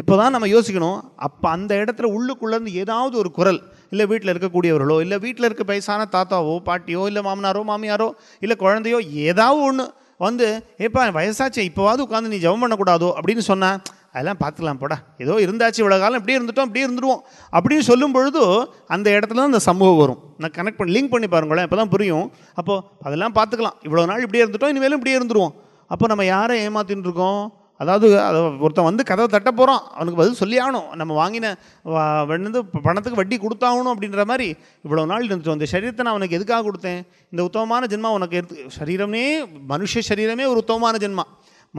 இப்போ தான் நம்ம யோசிக்கணும் அப்போ அந்த இடத்துல உள்ளுக்குள்ளேருந்து ஏதாவது ஒரு குரல் இல்லை வீட்டில் இருக்கக்கூடியவர்களோ இல்லை வீட்டில் இருக்க பைசான தாத்தாவோ பாட்டியோ இல்லை மாமனாரோ மாமியாரோ இல்லை குழந்தையோ ஏதாவது ஒன்று வந்து ஏப்பா வயசாச்சே இப்போவாது உட்காந்து நீ ஜபம் பண்ணக்கூடாதோ அப்படின்னு சொன்னால் அதெல்லாம் பார்த்துக்கலாம் போடா ஏதோ இருந்தாச்சு இவ்வளோ காலம் இப்படி இருந்துட்டோம் இப்படி இருந்துடுவோம் அப்படின்னு சொல்லும் பொழுது அந்த இடத்துல தான் அந்த சமூகம் வரும் நான் கனெக்ட் பண்ணி லிங்க் பண்ணி பாருங்களேன் இப்போ தான் புரியும் அப்போது அதெல்லாம் பார்த்துக்கலாம் இவ்வளோ நாள் இப்படி இருந்துட்டோம் இனிமேலும் இப்படி இருந்துருவோம் அப்போ நம்ம யாரை ஏமாத்தின்னு இருக்கோம் அதாவது அதை ஒருத்தன் வந்து கதவை தட்ட போகிறோம் அவனுக்கு பதில் சொல்லி ஆகணும் நம்ம வாங்கின வந்து பணத்துக்கு வட்டி கொடுத்தாகணும் அப்படின்ற மாதிரி இவ்வளோ நாள் இருந்துட்டோம் இந்த சரீரத்தை நான் அவனுக்கு எதுக்காக கொடுத்தேன் இந்த உத்தமமான ஜென்மா உனக்கு எடுத்து சரீரமே மனுஷ சரீரமே ஒரு உத்தமமான ஜென்மா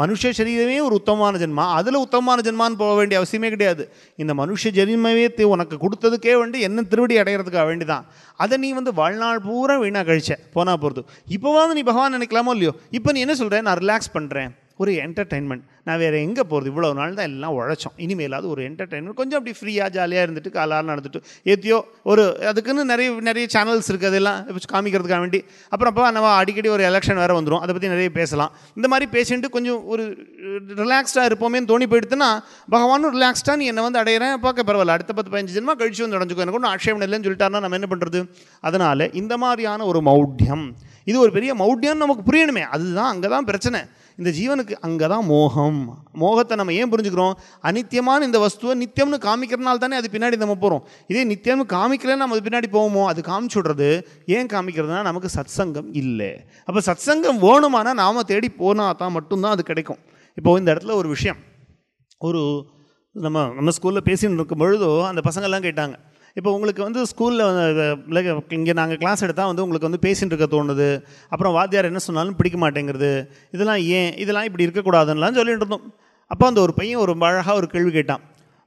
மனுஷ சரீரமே ஒரு உத்தமமான ஜென்மா அதில் உத்தமமான ஜென்மான்னு போக வேண்டிய அவசியமே கிடையாது இந்த மனுஷ ஜென்மவே உனக்கு கொடுத்ததுக்கே வேண்டி என்ன திருவடி அடைகிறதுக்காக வேண்டி தான் அதை நீ வந்து வாழ்நாள் பூரா வீணாக கழிச்ச போனால் போகிறது இப்போவாது நீ பகவான் நினைக்கலாமோ இல்லையோ இப்போ நீ என்ன சொல்கிற நான் ரிலாக்ஸ் பண்ணுறேன் ஒரு என்டர்டெயின்மெண்ட் நான் வேறு எங்கே போகிறது இவ்வளோ நாள் தான் எல்லாம் உழைச்சோம் இனிமேலாவது ஒரு என்டர்டெயின்மெண்ட் கொஞ்சம் அப்படி ஃப்ரீயாக ஜாலியாக இருந்துட்டு காலால் நடந்துட்டு ஏத்தியோ ஒரு அதுக்குன்னு நிறைய நிறைய சேனல்ஸ் இருக்குது அதெல்லாம் காமிக்கிறதுக்காக வேண்டி அப்புறம் அப்போ நம்ம அடிக்கடி ஒரு எலெக்ஷன் வேறு வந்துடும் அதை பற்றி நிறைய பேசலாம் இந்த மாதிரி பேசிட்டு கொஞ்சம் ஒரு ரிலாக்ஸ்டாக இருப்போமே தோணி போயிடுத்துன்னா பகவானும் ரிலாக்ஸ்டாக நீ என்னை வந்து அடையிறேன் பார்க்க பரவாயில்ல அடுத்த பத்து பதினஞ்சு ஜென்மா கழிச்சு வந்து அடைஞ்சிக்கும் எனக்கு ஒன்றும் ஆட்சேபம் இல்லைன்னு சொல்லிட்டாருன்னா நம்ம என்ன பண்ணுறது அதனால் இந்த மாதிரியான ஒரு மௌட்யம் இது ஒரு பெரிய மௌட்யம்னு நமக்கு புரியணுமே அதுதான் அங்கே தான் பிரச்சனை இந்த ஜீவனுக்கு அங்கே தான் மோகம் மோகத்தை நம்ம ஏன் புரிஞ்சுக்கிறோம் அனித்தியமான இந்த வஸ்துவை நித்தியம்னு காமிக்கிறனால தானே அது பின்னாடி நம்ம போகிறோம் இதே நித்தியம்னு காமிக்கலன்னு நம்ம அது பின்னாடி போவோமோ அது காமிச்சு விடுறது ஏன் காமிக்கிறதுனா நமக்கு சத்சங்கம் இல்லை அப்போ சத்சங்கம் வேணுமானா நாம் தேடி போனால் தான் மட்டும்தான் அது கிடைக்கும் இப்போது இந்த இடத்துல ஒரு விஷயம் ஒரு நம்ம நம்ம ஸ்கூலில் பேசின்னு இருக்கும் பொழுதோ அந்த பசங்கள்லாம் கேட்டாங்க இப்போ உங்களுக்கு வந்து ஸ்கூலில் இங்கே நாங்கள் கிளாஸ் எடுத்தால் வந்து உங்களுக்கு வந்து பேசிகிட்டு இருக்க தோணுது அப்புறம் வாத்தியார் என்ன சொன்னாலும் பிடிக்க மாட்டேங்கிறது இதெல்லாம் ஏன் இதெல்லாம் இப்படி இருக்கக்கூடாதுன்னு சொல்லிட்டு இருந்தோம் அப்போ அந்த ஒரு பையன் ஒரு அழகாக ஒரு கேள்வி கேட்டான்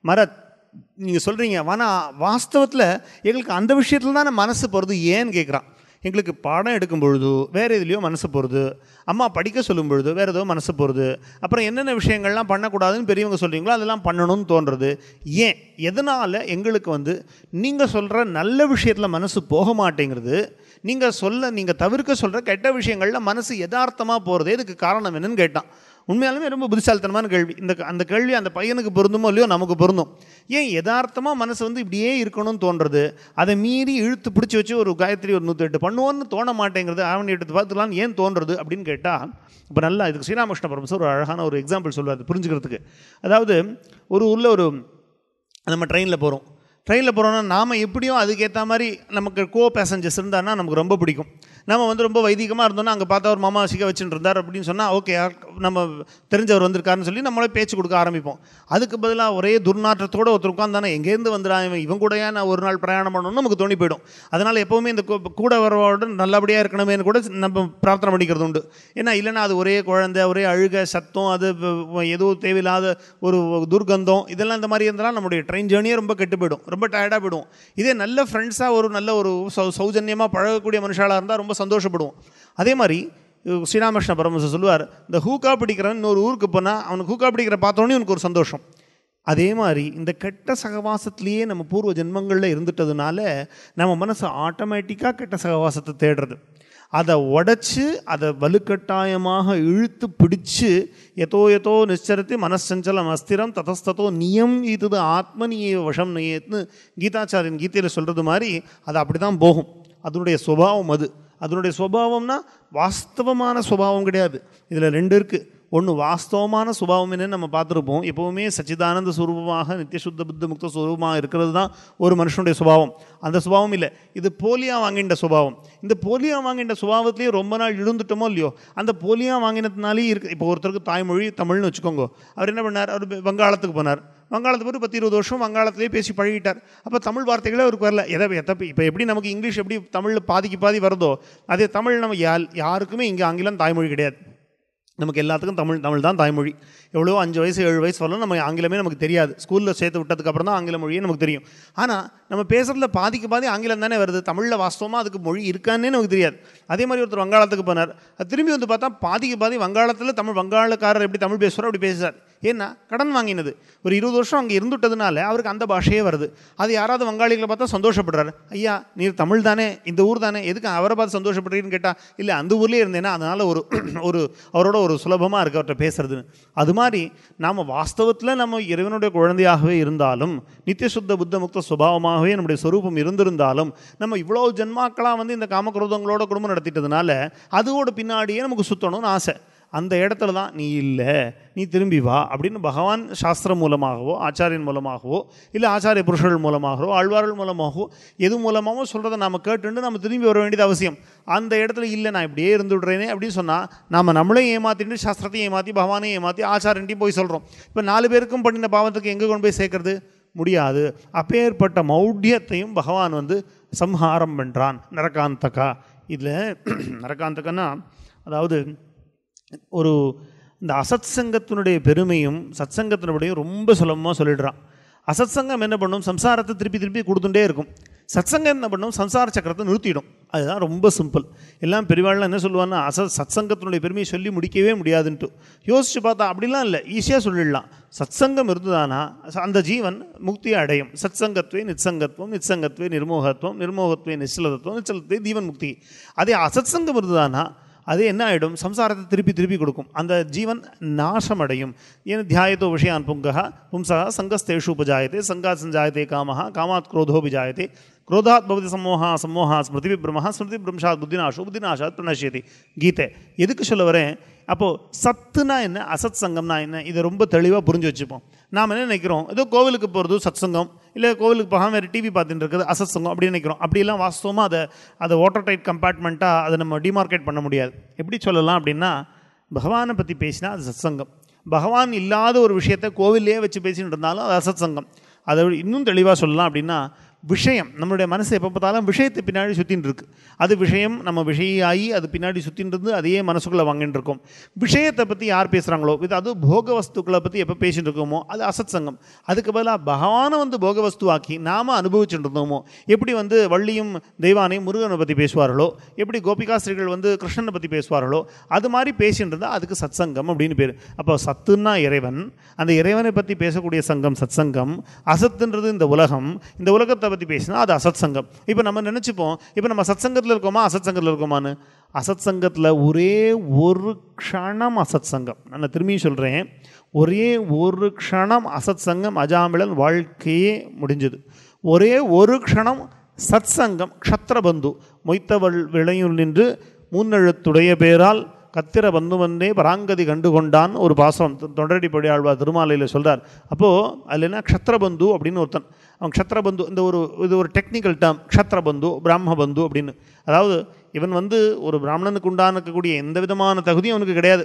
மரத் நீங்கள் சொல்கிறீங்க ஆனால் வாஸ்தவத்தில் எங்களுக்கு அந்த விஷயத்தில் தான் மனசு போகிறது ஏன்னு கேட்குறான் எங்களுக்கு பாடம் எடுக்கும் பொழுதோ வேறு எதுலேயோ மனசு போகிறது அம்மா படிக்க சொல்லும் பொழுது வேறு ஏதோ மனசு போகிறது அப்புறம் என்னென்ன விஷயங்கள்லாம் பண்ணக்கூடாதுன்னு பெரியவங்க சொல்கிறீங்களோ அதெல்லாம் பண்ணணும்னு தோன்றது ஏன் எதனால் எங்களுக்கு வந்து நீங்கள் சொல்கிற நல்ல விஷயத்தில் மனசு போக மாட்டேங்கிறது நீங்கள் சொல்ல நீங்கள் தவிர்க்க சொல்கிற கெட்ட விஷயங்களில் மனசு யதார்த்தமாக போகிறது இதுக்கு காரணம் என்னன்னு கேட்டான் உண்மையாலுமே ரொம்ப புத்திசாலித்தனமான கேள்வி இந்த அந்த கேள்வி அந்த பையனுக்கு பொருந்துமோ இல்லையோ நமக்கு பொருந்தும் ஏன் யதார்த்தமாக மனசு வந்து இப்படியே இருக்கணும்னு தோன்றது அதை மீறி இழுத்து பிடிச்சி வச்சு ஒரு காயத்ரி ஒரு நூற்றி எட்டு பண்ணுவோன்னு தோண மாட்டேங்கிறது ஆவணி எடுத்து பார்த்துக்கலாம்னு ஏன் தோன்றது அப்படின்னு கேட்டால் இப்போ நல்லா இதுக்கு ஸ்ரீராமகிருஷ்ண பரமசு ஒரு அழகான ஒரு எக்ஸாம்பிள் சொல்லுவார் புரிஞ்சுக்கிறதுக்கு அதாவது ஒரு உள்ள ஒரு நம்ம ட்ரெயினில் போகிறோம் ட்ரெயினில் போகிறோன்னா நாம் எப்படியும் அதுக்கேற்ற மாதிரி நமக்கு கோ பேசஞ்சர்ஸ் இருந்தாருன்னா நமக்கு ரொம்ப பிடிக்கும் நம்ம வந்து ரொம்ப வைதிகமாக இருந்தோன்னா அங்கே பார்த்தா ஒரு மாமா சிக்க வச்சுட்டு இருந்தார் அப்படின்னு சொன்னால் ஓகே நம்ம தெரிஞ்சவர் வந்திருக்காருன்னு சொல்லி நம்மளே பேச்சு கொடுக்க ஆரம்பிப்போம் அதுக்கு பதிலாக ஒரே துர்நாற்றத்தோடு ஒருத்தர் தானே எங்கேருந்து வந்துடா இவன் இவன் கூடயா நான் ஒரு நாள் பிரயாணம் பண்ணணும்னு நமக்கு தோணி போயிடும் அதனால் எப்போவுமே இந்த கூட வரவோட நல்லபடியாக இருக்கணுமேனு கூட நம்ம பிரார்த்தனை பண்ணிக்கிறது உண்டு ஏன்னா இல்லைன்னா அது ஒரே குழந்தை ஒரே அழுக சத்தம் அது எதுவும் தேவையில்லாத ஒரு துர்கந்தம் இதெல்லாம் இந்த மாதிரி இருந்தாலும் நம்முடைய ட்ரெயின் ஜேர்னியே ரொம்ப கெட்டு போயிடும் ரொம்ப ரொம்ப டயர்டாக போயிடுவோம் இதே நல்ல ஃப்ரெண்ட்ஸாக ஒரு நல்ல ஒரு சௌ சௌஜன்யமாக பழகக்கூடிய மனுஷாலாக இருந்தால் ரொம்ப சந்தோஷப்படுவோம் அதே மாதிரி ஸ்ரீராமகிருஷ்ண பரமசு சொல்லுவார் இந்த ஹூக்கா பிடிக்கிறவன் இன்னொரு ஊருக்கு போனால் அவனுக்கு ஹூக்கா பிடிக்கிற பார்த்தோன்னே உனக்கு ஒரு சந்தோஷம் அதே மாதிரி இந்த கெட்ட சகவாசத்துலேயே நம்ம பூர்வ ஜென்மங்களில் இருந்துட்டதுனால நம்ம மனசு ஆட்டோமேட்டிக்காக கெட்ட சகவாசத்தை தேடுறது அதை உடைச்சி அதை வலுக்கட்டாயமாக இழுத்து பிடிச்சு எதோ எதோ நிச்சரித்து மனசஞ்சலம் அஸ்திரம் ததஸ்ததோ நியம் இது ஆத்மனியே வசம் நியத்னு கீதாச்சாரியன் கீதையில் சொல்கிறது மாதிரி அது அப்படி தான் போகும் அதனுடைய சுபாவம் அது அதனுடைய சுபாவம்னா வாஸ்தவமான சுபாவம் கிடையாது இதில் ரெண்டு இருக்குது ஒன்று வாஸ்தவமான சுபாவம் நம்ம பார்த்துருப்போம் எப்போவுமே சச்சிதானந்த சுரூபமாக நித்தியசுத்த புத்த முக்த சுரூபமாக இருக்கிறது தான் ஒரு மனுஷனுடைய சுபாவம் அந்த சுபாவம் இல்லை இது போலியா வாங்கின்ற சுபாவம் இந்த போலியா வாங்கின்ற சுபாவத்திலேயே ரொம்ப நாள் இழுந்துட்டோமோ இல்லையோ அந்த போலியா வாங்கினதுனாலே இருக்கு இப்போ ஒருத்தருக்கு தாய்மொழி தமிழ்னு வச்சுக்கோங்க அவர் என்ன பண்ணார் அவர் வங்காளத்துக்கு போனார் வங்காளத்து போய் பத்து இருபது வருஷம் வங்காளத்திலே பேசி பழகிட்டார் அப்போ தமிழ் வார்த்தைகளே அவருக்கு வரல எதை எத்தப்ப இப்போ எப்படி நமக்கு இங்கிலீஷ் எப்படி தமிழில் பாதிக்கு பாதி வருதோ அதே தமிழ் நம்ம யாருக்குமே இங்கே ஆங்கிலம் தாய்மொழி கிடையாது நமக்கு எல்லாத்துக்கும் தமிழ் தமிழ் தான் தாய்மொழி எவ்வளோ அஞ்சு வயசு ஏழு வயசு வரலாம் நம்ம ஆங்கிலமே நமக்கு தெரியாது ஸ்கூலில் சேர்த்து விட்டதுக்கப்புறம் தான் ஆங்கில மொழியே நமக்கு தெரியும் ஆனால் நம்ம பேசுகிறதுல பாதிக்கு பாதி ஆங்கிலம் தானே வருது தமிழில் வாஸ்தவமாக அதுக்கு மொழி இருக்கான்னே நமக்கு தெரியாது அதே மாதிரி ஒருத்தர் வங்காளத்துக்கு போனார் திரும்பி வந்து பார்த்தா பாதிக்கு பாதி வங்காளத்தில் தமிழ் வங்காளக்காரர் எப்படி தமிழ் பேசுகிறோம் அப்படி பேசுகிறார் ஏன்னா கடன் வாங்கினது ஒரு இருபது வருஷம் அங்கே இருந்துட்டதுனால அவருக்கு அந்த பாஷையே வருது அது யாராவது வங்காளிகளை பார்த்தா சந்தோஷப்படுறாரு ஐயா நீர் தமிழ் தானே இந்த ஊர் தானே எதுக்கு அவரை பார்த்து சந்தோஷப்படுறீன்னு கேட்டால் இல்லை அந்த ஊர்லேயே இருந்தேன்னா அதனால் ஒரு ஒரு அவரோட ஒரு ஒரு சுலபமாக இருக்க அவற்றை பேசுறதுன்னு அது மாதிரி நாம் வாஸ்தவத்தில் நம்ம இறைவனுடைய குழந்தையாகவே இருந்தாலும் நித்தியசுத்த புத்த முக்த சுபாவமாகவே நம்முடைய சொரூபம் இருந்திருந்தாலும் நம்ம இவ்வளோ ஜென்மாக்களாக வந்து இந்த காமக்ரோதங்களோட குடும்பம் நடத்திட்டதுனால அதோட பின்னாடியே நமக்கு சுற்றணும்னு ஆசை அந்த இடத்துல தான் நீ இல்லை நீ திரும்பி வா அப்படின்னு பகவான் சாஸ்திரம் மூலமாகவோ ஆச்சாரியன் மூலமாகவோ இல்லை ஆச்சாரிய புருஷர்கள் மூலமாகவோ ஆழ்வார்கள் மூலமாகவோ எது மூலமாகவோ சொல்கிறத நம்ம கேட்டுட்டு நம்ம திரும்பி வர வேண்டியது அவசியம் அந்த இடத்துல இல்லை நான் இப்படியே இருந்து விடுறேனே அப்படின்னு சொன்னால் நம்ம நம்மளே ஏமாற்றிட்டு சாஸ்திரத்தையும் ஏமாற்றி பகவானையும் ஏமாற்றி ஆச்சாரன்ட்டையும் போய் சொல்கிறோம் இப்போ நாலு பேருக்கும் பண்ணின பாவத்துக்கு எங்கே கொண்டு போய் சேர்க்கறது முடியாது அப்பேற்பட்ட மௌடியத்தையும் பகவான் வந்து சம்ஹாரம் பண்ணுறான் நரகாந்தகா இதில் நரகாந்தகன்னா அதாவது ஒரு இந்த அசத் சங்கத்தினுடைய பெருமையும் சத் சங்கத்தினுடைய ரொம்ப சுலபமாக சொல்லிடுறான் அசத் சங்கம் என்ன பண்ணும் சம்சாரத்தை திருப்பி திருப்பி கொடுத்துட்டே இருக்கும் சத் சங்கம் என்ன பண்ணும் சம்சார சக்கரத்தை நிறுத்திடும் அதுதான் ரொம்ப சிம்பிள் எல்லாம் பெரியவாள்லாம் என்ன சொல்லுவாங்கன்னா அசத் சத் சங்கத்தினுடைய பெருமையை சொல்லி முடிக்கவே முடியாதுன்ட்டு யோசித்து பார்த்தா அப்படிலாம் இல்லை ஈஸியாக சொல்லிடலாம் சத் சங்கம் இருந்ததானா அந்த ஜீவன் முக்தியை அடையும் சத் சங்கத்துவே நிச்சங்கத்துவம் நிச்சங்கத்துவே நிர்மோகத்துவம் நிர்மோகத்துவே நிச்சலதத்துவம் நிச்சலத்துவே தீவன் முக்தி அதே அசத் சங்கம் இருந்ததானா அது என்ன ஆகிடும் சம்சாரத்தை திருப்பி திருப்பி கொடுக்கும் அந்த ஜீவன் நாசமடையும் ஏன் தியாயத்தோ விஷயான் புங்கா பும்சா சங்கஸ்தேஷு உபஜாயத்தை சங்கா சஞ்சாயத்தே காமஹா காமாத் குரோதோபிஜாயத்தே क्रोधात् भवति सम्मोहः सम्मोहात् स्मृतिविभ्रमः स्मृतिभ्रंशात् बुद्धिनाशो बुद्धिनाशात् प्रणश्यति கீதை எதுக்கு சொல்ல வரேன் அப்போது சத்துனா என்ன அசத் சங்கம்னா என்ன இதை ரொம்ப தெளிவாக புரிஞ்சு வச்சுப்போம் நாம் என்ன நினைக்கிறோம் ஏதோ கோவிலுக்கு போகிறது சத்சங்கம் இல்லை கோவிலுக்கு போகாமல் வேறு டிவி பார்த்துட்டு இருக்குது அசத்சங்கம் அப்படின்னு நினைக்கிறோம் அப்படிலாம் வாஸ்தவமாக அதை அதை வாட்டர் டைட் கம்பார்ட்மெண்ட்டாக அதை நம்ம டிமார்க்கெட் பண்ண முடியாது எப்படி சொல்லலாம் அப்படின்னா பகவானை பற்றி பேசினா அது சத்சங்கம் பகவான் இல்லாத ஒரு விஷயத்தை கோவிலே வச்சு பேசிகிட்டு இருந்தாலும் அது அசத்சங்கம் அதை இன்னும் தெளிவாக சொல்லலாம் அப்படின்னா விஷயம் நம்மளுடைய மனசு எப்போ பார்த்தாலும் விஷயத்தை பின்னாடி சுற்றின்னு இருக்குது அது விஷயம் நம்ம ஆகி அது பின்னாடி சுற்றின்னு இருந்து அதையே மனசுக்குள்ளே வாங்கிட்டு இருக்கோம் விஷயத்தை பற்றி யார் பேசுகிறாங்களோ இது அது போக வஸ்துக்களை பற்றி எப்போ பேசிகிட்டு இருக்கோமோ அது அசத் சங்கம் அதுக்கு பதிலாக பகவானை வந்து போக வஸ்துவாக்கி நாம் அனுபவிச்சுட்டு இருந்தோமோ எப்படி வந்து வள்ளியும் தெய்வானையும் முருகனை பற்றி பேசுவார்களோ எப்படி கோபிகாஸ்திரிகள் வந்து கிருஷ்ணனை பற்றி பேசுவார்களோ அது மாதிரி பேசிகிட்டு இருந்தால் அதுக்கு சத் சங்கம் அப்படின்னு பேர் அப்போ சத்துன்னா இறைவன் அந்த இறைவனை பற்றி பேசக்கூடிய சங்கம் சத் சங்கம் அசத்துன்றது இந்த உலகம் இந்த உலகத்தை பற்றி பேசினா அது அசத் சங்கம் இப்போ நம்ம நினச்சிப்போம் இப்போ நம்ம சத் சங்கத்தில் இருக்கோமா அசத் சங்கத்தில் இருக்கோமான்னு அசத் சங்கத்தில் ஒரே ஒரு க்ஷணம் அசத் சங்கம் நான் திரும்பியும் சொல்கிறேன் ஒரே ஒரு க்ஷணம் அசத் சங்கம் அஜாமிழன் வாழ்க்கையே முடிஞ்சது ஒரே ஒரு க்ஷணம் சத் சங்கம் க்ஷத்ரபந்து மொய்த்தவள் விளையுள் நின்று முன்னெழுத்துடைய பேரால் கத்திர வந்தே பராங்கதி கண்டு கொண்டான் ஒரு பாசம் தொண்டடிப்படி ஆழ்வார் திருமாலையில் சொல்கிறார் அப்போது அதில் என்ன க்ஷத்ரபந்து அப்படின்னு ஒருத்தன் அவன் க்ஷத்ரபந்து இந்த ஒரு இது ஒரு டெக்னிக்கல் டேர்ம் க்ஷத்ரபந்து பிராமபந்து அப்படின்னு அதாவது இவன் வந்து ஒரு பிராமணனுக்கு இருக்கக்கூடிய எந்த விதமான தகுதியும் அவனுக்கு கிடையாது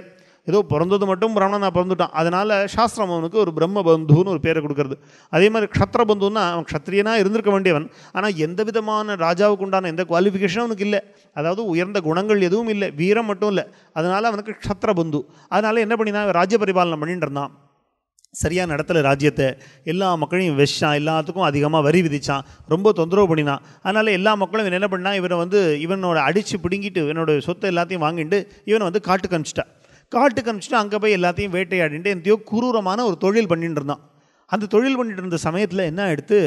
ஏதோ பிறந்தது மட்டும் பிராமணனாக பிறந்துட்டான் அதனால் சாஸ்திரம் அவனுக்கு ஒரு பிரம்ம பந்துன்னு ஒரு பேரை கொடுக்குறது அதே மாதிரி க்ஷத்ர பந்துன்னா அவன் க்ஷத்ரியனாக இருந்திருக்க வேண்டியவன் ஆனால் எந்த விதமான ராஜாவுக்கு உண்டான எந்த குவாலிஃபிகேஷனும் அவனுக்கு இல்லை அதாவது உயர்ந்த குணங்கள் எதுவும் இல்லை வீரம் மட்டும் இல்லை அதனால் அவனுக்கு க்ஷத்ரபந்து அதனால் என்ன பண்ணினா ராஜ்ய பரிபாலனை பண்ணிட்டு இருந்தான் சரியாக நடத்தல ராஜ்யத்தை எல்லா மக்களையும் வெஷான் எல்லாத்துக்கும் அதிகமாக வரி விதித்தான் ரொம்ப தொந்தரவு பண்ணினான் அதனால் எல்லா மக்களும் இவன் என்ன பண்ணால் இவனை வந்து இவனோட அடித்து பிடுங்கிட்டு இவனோட சொத்தை எல்லாத்தையும் வாங்கிட்டு இவனை வந்து காட்டுக்கு அனுப்பிச்சிட்டான் காட்டுக்கு அனுப்பிச்சிட்டு அங்கே போய் எல்லாத்தையும் வேட்டையாடிட்டு எந்தையோ குரூரமான ஒரு தொழில் பண்ணிட்டு இருந்தான் அந்த தொழில் பண்ணிட்டு இருந்த சமயத்தில் என்ன எடுத்து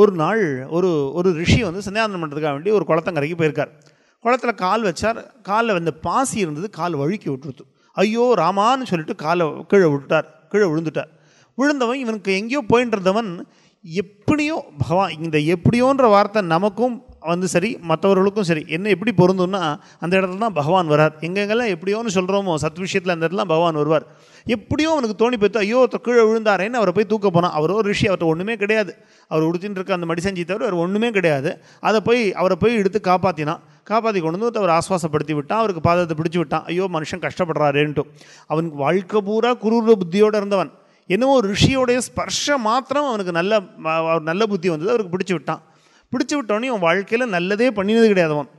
ஒரு நாள் ஒரு ஒரு ரிஷி வந்து சந்தியாதனம் பண்ணுறதுக்காக வேண்டி ஒரு குளத்தங்கரைக்கு போயிருக்கார் குளத்தில் கால் வச்சார் காலில் வந்து பாசி இருந்தது கால் வழுக்கி விட்டுருத்து ஐயோ ராமான்னு சொல்லிட்டு காலை கீழே விட்டுட்டார் கீழே விழுந்துட்டார் விழுந்தவன் இவனுக்கு எங்கேயோ போயின்னு இருந்தவன் எப்படியோ பகவான் இந்த எப்படியோன்ற வார்த்தை நமக்கும் வந்து சரி மற்றவர்களுக்கும் சரி என்ன எப்படி பொருந்தும்னா அந்த இடத்துல தான் பகவான் வரார் எங்கெங்கெல்லாம் எப்படியோன்னு சொல்கிறோமோ சத் விஷயத்தில் அந்த இடத்துல பகவான் வருவார் எப்படியோ அவனுக்கு தோணி போய்த்து ஐயோ ஒருத்தர் கீழே விழுந்தாரேன்னு அவரை போய் தூக்க போனான் அவரோ ரிஷி அவர்கிட்ட ஒன்றுமே கிடையாது அவர் உடுத்தின்னு இருக்க அந்த மடிசஞ்சி தவிர அவர் ஒன்றுமே கிடையாது அதை போய் அவரை போய் எடுத்து காப்பாற்றினான் காப்பாற்றி கொண்டு வந்து அவர் ஆஸ்வாசப்படுத்தி விட்டான் அவருக்கு பாதத்தை பிடிச்சி விட்டான் ஐயோ மனுஷன் கஷ்டப்படுறாருன்ட்டு அவனுக்கு வாழ்க்கை பூரா குரூர புத்தியோடு இருந்தவன் என்னவோ ரிஷியோடைய ஸ்பர்ஷம் மாத்திரம் அவனுக்கு நல்ல நல்ல புத்தி வந்தது அவருக்கு பிடிச்சி விட்டான் பிடிச்சி விட்டோன்னே அவன் வாழ்க்கையில் நல்லதே பண்ணினது கிடையாது அவன்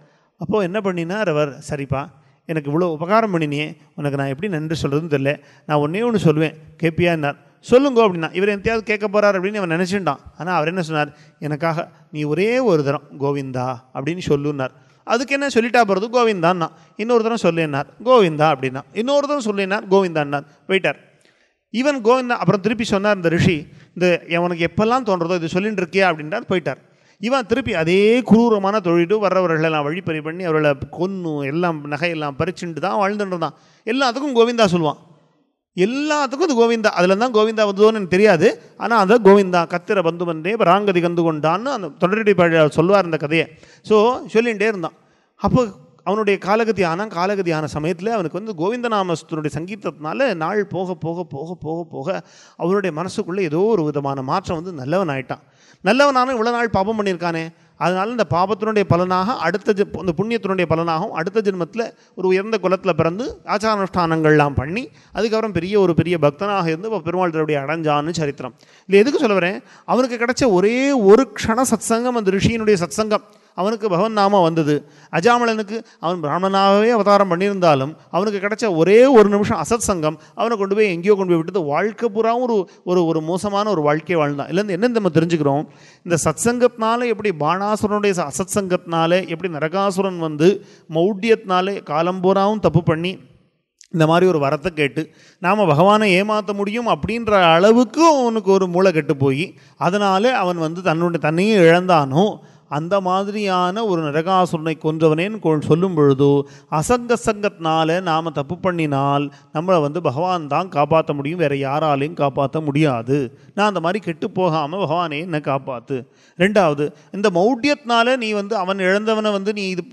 அப்போது என்ன பண்ணினார் அவர் சரிப்பா எனக்கு இவ்வளோ உபகாரம் பண்ணினியே உனக்கு நான் எப்படி நன்றி சொல்கிறதுன்னு தெரியல நான் ஒன்றே ஒன்று சொல்லுவேன் என்னார் சொல்லுங்க அப்படின்னா இவர் எத்தையாவது கேட்க போகிறார் அப்படின்னு அவன் நினச்சிட்டான் ஆனால் அவர் என்ன சொன்னார் எனக்காக நீ ஒரே ஒரு தரம் கோவிந்தா அப்படின்னு சொல்லுன்னார் அதுக்கு என்ன சொல்லிட்டா போகிறது கோவிந்தான்னா இன்னொரு தரம் சொல்லினார் கோவிந்தா அப்படின்னா இன்னொரு தரம் சொல்லினார் கோவிந்தான்னா போயிட்டார் ஈவன் கோவிந்தா அப்புறம் திருப்பி சொன்னார் இந்த ரிஷி இந்த அவனுக்கு எப்பெல்லாம் தோன்றதோ இது சொல்லிட்டு இருக்கியா அப்படின்றார் போயிட்டார் இவன் திருப்பி அதே குரூரமான தொழிட்டு வர்றவர்களெல்லாம் வழிப்பறி பண்ணி அவர்களை கொன்று எல்லாம் நகையெல்லாம் பறிச்சுட்டு தான் வாழ்ந்துட்டு இருந்தான் எல்லாத்துக்கும் கோவிந்தா சொல்லுவான் எல்லாத்துக்கும் அது கோவிந்தா அதில் தான் கோவிந்தா வந்ததோன்னு எனக்கு தெரியாது ஆனால் அதை கோவிந்தா கத்திர பந்து பந்தே ராங்கதி கந்து கொண்டான்னு அந்த தொடரடி பழையார் சொல்வார் அந்த கதையை ஸோ சொல்லிகிட்டே இருந்தான் அப்போ அவனுடைய காலகதி ஆனால் காலகதி ஆன சமயத்தில் அவனுக்கு வந்து கோவிந்தநாமஸ்தனுடைய சங்கீதத்தினால நாள் போக போக போக போக போக அவனுடைய மனசுக்குள்ளே ஏதோ ஒரு விதமான மாற்றம் வந்து நல்லவன் ஆயிட்டான் நல்லவனான இவ்வளோ நாள் பாபம் பண்ணியிருக்கானே அதனால் இந்த பாபத்தினுடைய பலனாக அடுத்த ஜ இந்த புண்ணியத்தினுடைய பலனாகவும் அடுத்த ஜென்மத்தில் ஒரு உயர்ந்த குலத்தில் பிறந்து ஆச்சாரானுஷ்டானங்கள்லாம் பண்ணி அதுக்கப்புறம் பெரிய ஒரு பெரிய பக்தனாக இருந்து இப்போ பெருமாள் திருடைய அடைஞ்சான்னு சரித்திரம் இல்லை எதுக்கு சொல்ல வரேன் அவனுக்கு கிடைச்ச ஒரே ஒரு க்ஷண சத்சங்கம் அந்த ரிஷியினுடைய சத்சங்கம் அவனுக்கு பகவன் நாமம் வந்தது அஜாமலனுக்கு அவன் பிராமணனாகவே அவதாரம் பண்ணியிருந்தாலும் அவனுக்கு கிடைச்ச ஒரே ஒரு நிமிஷம் அசத் சங்கம் அவனை கொண்டு போய் எங்கேயோ கொண்டு போய் விட்டது வாழ்க்கை பூராவும் ஒரு ஒரு ஒரு மோசமான ஒரு வாழ்க்கையை வாழ்ந்தான் இல்லைன்னு என்ன நம்ம தெரிஞ்சுக்கிறோம் இந்த சத் சங்கத்தினால எப்படி பாணாசுரனுடைய அசத் சங்கத்தினால எப்படி நரகாசுரன் வந்து காலம் காலம்பூராவும் தப்பு பண்ணி இந்த மாதிரி ஒரு வரத்தை கேட்டு நாம் பகவானை ஏமாற்ற முடியும் அப்படின்ற அளவுக்கு அவனுக்கு ஒரு மூளை கெட்டு போய் அதனால் அவன் வந்து தன்னுடைய தன்னையும் இழந்தானோ அந்த மாதிரியான ஒரு நரகாசுரனை கொன்றவனேன்னு சொல்லும் பொழுது அசங்க சங்கத்தினால நாம் தப்பு பண்ணினால் நம்மளை வந்து பகவான் தான் காப்பாற்ற முடியும் வேறு யாராலையும் காப்பாற்ற முடியாது நான் அந்த மாதிரி கெட்டு போகாமல் பகவானே என்னை காப்பாற்று ரெண்டாவது இந்த மௌட்டியத்தினால நீ வந்து அவன் இழந்தவனை வந்து நீ இது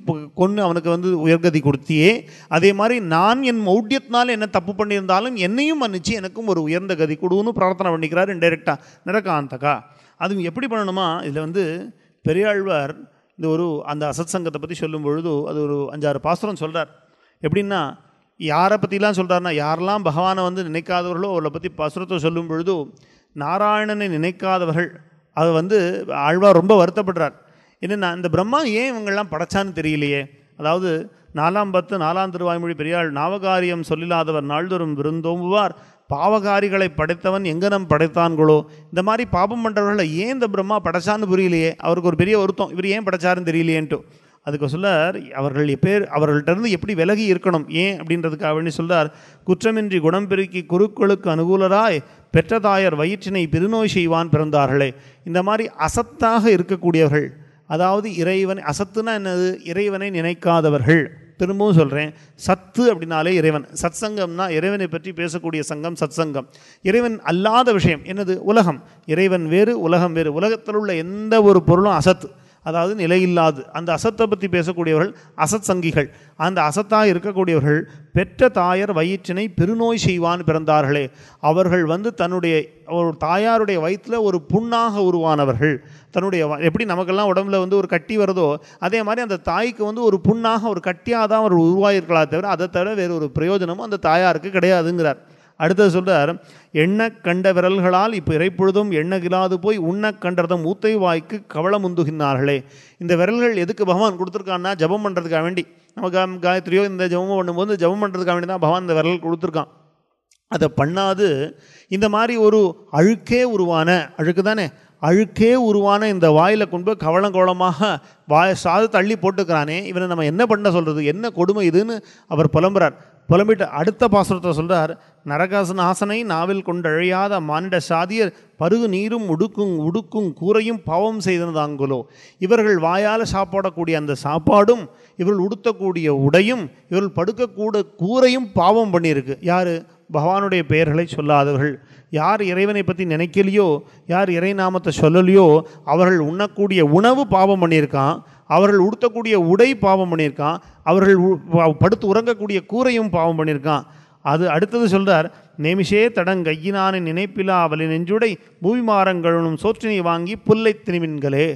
கொன்று அவனுக்கு வந்து உயர்கதி கொடுத்தியே அதே மாதிரி நான் என் மௌட்டியத்தினால என்ன தப்பு பண்ணியிருந்தாலும் என்னையும் மன்னிச்சு எனக்கும் ஒரு உயர்ந்த கதி கொடுன்னு பிரார்த்தனை பண்ணிக்கிறார் இன்டெரக்டாக நிரகாந்தகா அது எப்படி பண்ணணுமா இதில் வந்து பெரியாழ்வார் இந்த ஒரு அந்த அசத் சங்கத்தை பற்றி சொல்லும் பொழுது அது ஒரு அஞ்சாறு பாசுரம் சொல்கிறார் எப்படின்னா யாரை பற்றிலாம் சொல்கிறாருன்னா யாரெல்லாம் பகவானை வந்து நினைக்காதவர்களோ அவளை பற்றி பாசுரத்தை சொல்லும் பொழுது நாராயணனை நினைக்காதவர்கள் அதை வந்து ஆழ்வார் ரொம்ப வருத்தப்படுறார் என்னென்னா இந்த பிரம்மா ஏன் இவங்கள்லாம் படைச்சான்னு தெரியலையே அதாவது நாலாம் பத்து நாலாம் திருவாய்மொழி பெரியாள் நாவகாரியம் சொல்லில்லாதவர் நாள்தோறும் விருந்தோம்புவார் பாவகாரிகளை படைத்தவன் எங்கே படைத்தான்களோ இந்த மாதிரி பாபம் பண்ணுறவர்களை ஏன் இந்த பிரம்மா படைச்சான்னு புரியலையே அவருக்கு ஒரு பெரிய வருத்தம் இவர் ஏன் படைச்சாருன்னு தெரியலையேன்ட்டு அதுக்கு சொல்லார் அவர்கள் எப்பேர் அவர்கள்ட்டிருந்து எப்படி விலகி இருக்கணும் ஏன் அப்படின்றதுக்காக வேண்டி குற்றமின்றி குணம் பெருக்கி குருக்களுக்கு அனுகூலராய் பெற்றதாயர் வயிற்றினை பெருநோய் செய்வான் பிறந்தார்களே இந்த மாதிரி அசத்தாக இருக்கக்கூடியவர்கள் அதாவது இறைவனை அசத்துனா என்னது இறைவனை நினைக்காதவர்கள் திரும்பவும் சொல்கிறேன் சத்து அப்படின்னாலே இறைவன் சத் சங்கம்னா இறைவனை பற்றி பேசக்கூடிய சங்கம் சத் சங்கம் இறைவன் அல்லாத விஷயம் என்னது உலகம் இறைவன் வேறு உலகம் வேறு உலகத்தில் உள்ள எந்த ஒரு பொருளும் அசத்து அதாவது நிலையில்லாது அந்த அசத்தை பற்றி பேசக்கூடியவர்கள் அசத் சங்கிகள் அந்த அசத்தாக இருக்கக்கூடியவர்கள் பெற்ற தாயர் வயிற்றினை பெருநோய் செய்வான் பிறந்தார்களே அவர்கள் வந்து தன்னுடைய ஒரு தாயாருடைய வயிற்றில் ஒரு புண்ணாக உருவானவர்கள் தன்னுடைய எப்படி நமக்கெல்லாம் உடம்புல வந்து ஒரு கட்டி வருதோ அதே மாதிரி அந்த தாய்க்கு வந்து ஒரு புண்ணாக ஒரு கட்டியாக தான் அவர் உருவாகிருக்கலாம் தவிர அதை தவிர வேறு ஒரு பிரயோஜனமும் அந்த தாயாருக்கு கிடையாதுங்கிறார் அடுத்தது சொல்கிறார் எண்ண கண்ட விரல்களால் இப்போ இறைப்பொழுதும் எண்ணகிலாது போய் உண்ண கண்டதும் ஊத்தை வாய்க்கு கவலம் உந்துகின்றார்களே இந்த விரல்கள் எதுக்கு பகவான் கொடுத்துருக்கான்னா ஜபம் பண்ணுறதுக்காக வேண்டி நமக்கு காயத்ரியோ இந்த ஜபம் பண்ணும்போது ஜபம் பண்ணுறதுக்காக வேண்டி தான் பகவான் இந்த விரல் கொடுத்துருக்கான் அதை பண்ணாது இந்த மாதிரி ஒரு அழுக்கே உருவான அழுக்கு தானே அழுக்கே உருவான இந்த வாயில் கொண்டு போய் கவளங்கோளமாக வாய் சாது தள்ளி போட்டுக்கிறானே இவனை நம்ம என்ன பண்ண சொல்கிறது என்ன கொடுமை இதுன்னு அவர் புலம்புறார் புலம்பிட்டு அடுத்த பாசுரத்தை சொல்கிறார் நரகாசன் ஆசனை நாவில் கொண்டழியாத மானிட சாதியர் பருகு நீரும் உடுக்கும் உடுக்கும் கூரையும் பாவம் செய்தனதாங்குலோ இவர்கள் வாயால் சாப்பாடக்கூடிய அந்த சாப்பாடும் இவர்கள் உடுத்தக்கூடிய உடையும் இவர்கள் படுக்கக்கூட கூரையும் பாவம் பண்ணியிருக்கு யார் பகவானுடைய பெயர்களை சொல்லாதவர்கள் யார் இறைவனை பற்றி நினைக்கலையோ யார் இறை நாமத்தை சொல்லலையோ அவர்கள் உண்ணக்கூடிய உணவு பாவம் பண்ணியிருக்கான் அவர்கள் உடுத்தக்கூடிய உடை பாவம் பண்ணியிருக்கான் அவர்கள் படுத்து உறங்கக்கூடிய கூரையும் பாவம் பண்ணியிருக்கான் அது அடுத்தது சொல்கிறார் நெமிஷே தடங் நினைப்பிலா அவளின் நெஞ்சுடை பூமி மாறங்களும் சோற்றினை வாங்கி புல்லை திருமின்களே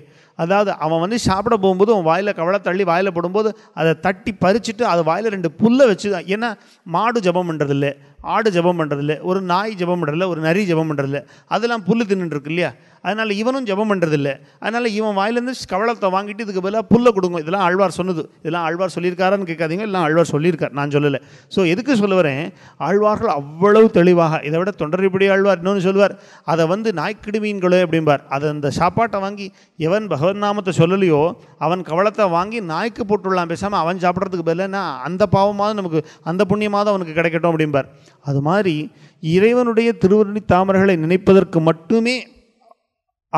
அதாவது அவன் வந்து சாப்பிட போகும்போது அவன் வாயில் கவலை தள்ளி வாயில் போடும்போது அதை தட்டி பறிச்சுட்டு அது வாயில் ரெண்டு புல்லை வச்சு ஏன்னா மாடு ஜபம் பண்ணுறதில்ல ஆடு ஜபம் பண்ணுறதில்ல ஒரு நாய் ஜபம் பண்ணுறதில்ல ஒரு நரி ஜபம் பண்ணுறதில்ல அதெல்லாம் புல் தின்னுருக்கு இல்லையா அதனால் இவனும் ஜபம் பண்ணுறதில்ல அதனால் இவன் வாயிலேருந்து கவலத்தை வாங்கிட்டு இதுக்கு பதிலாக புல்லை கொடுங்க இதெல்லாம் ஆழ்வார் சொன்னது இதெல்லாம் ஆழ்வார் சொல்லியிருக்காரான்னு கேட்காதீங்க எல்லாம் ஆழ்வார் சொல்லியிருக்கார் நான் சொல்லலை ஸோ எதுக்கு சொல்ல வரேன் ஆழ்வார்கள் அவ்வளவு தெளிவாக இதை விட தொண்டரைப்படி ஆழ்வார் இன்னொன்று சொல்லுவார் அதை வந்து நாய்க்கிடுமீன்களோ அப்படிம்பார் அதை அந்த சாப்பாட்டை வாங்கி எவன் பகவன் நாமத்தை சொல்லலையோ அவன் கவலத்தை வாங்கி நாய்க்கு போட்டுடலாம் பேசாமல் அவன் சாப்பிட்றதுக்கு பதிலாக அந்த பாவமாவது நமக்கு அந்த புண்ணியமாவது அவனுக்கு கிடைக்கட்டும் அப்படிம்பார் அது மாதிரி இறைவனுடைய திருவருணி தாமரைகளை நினைப்பதற்கு மட்டுமே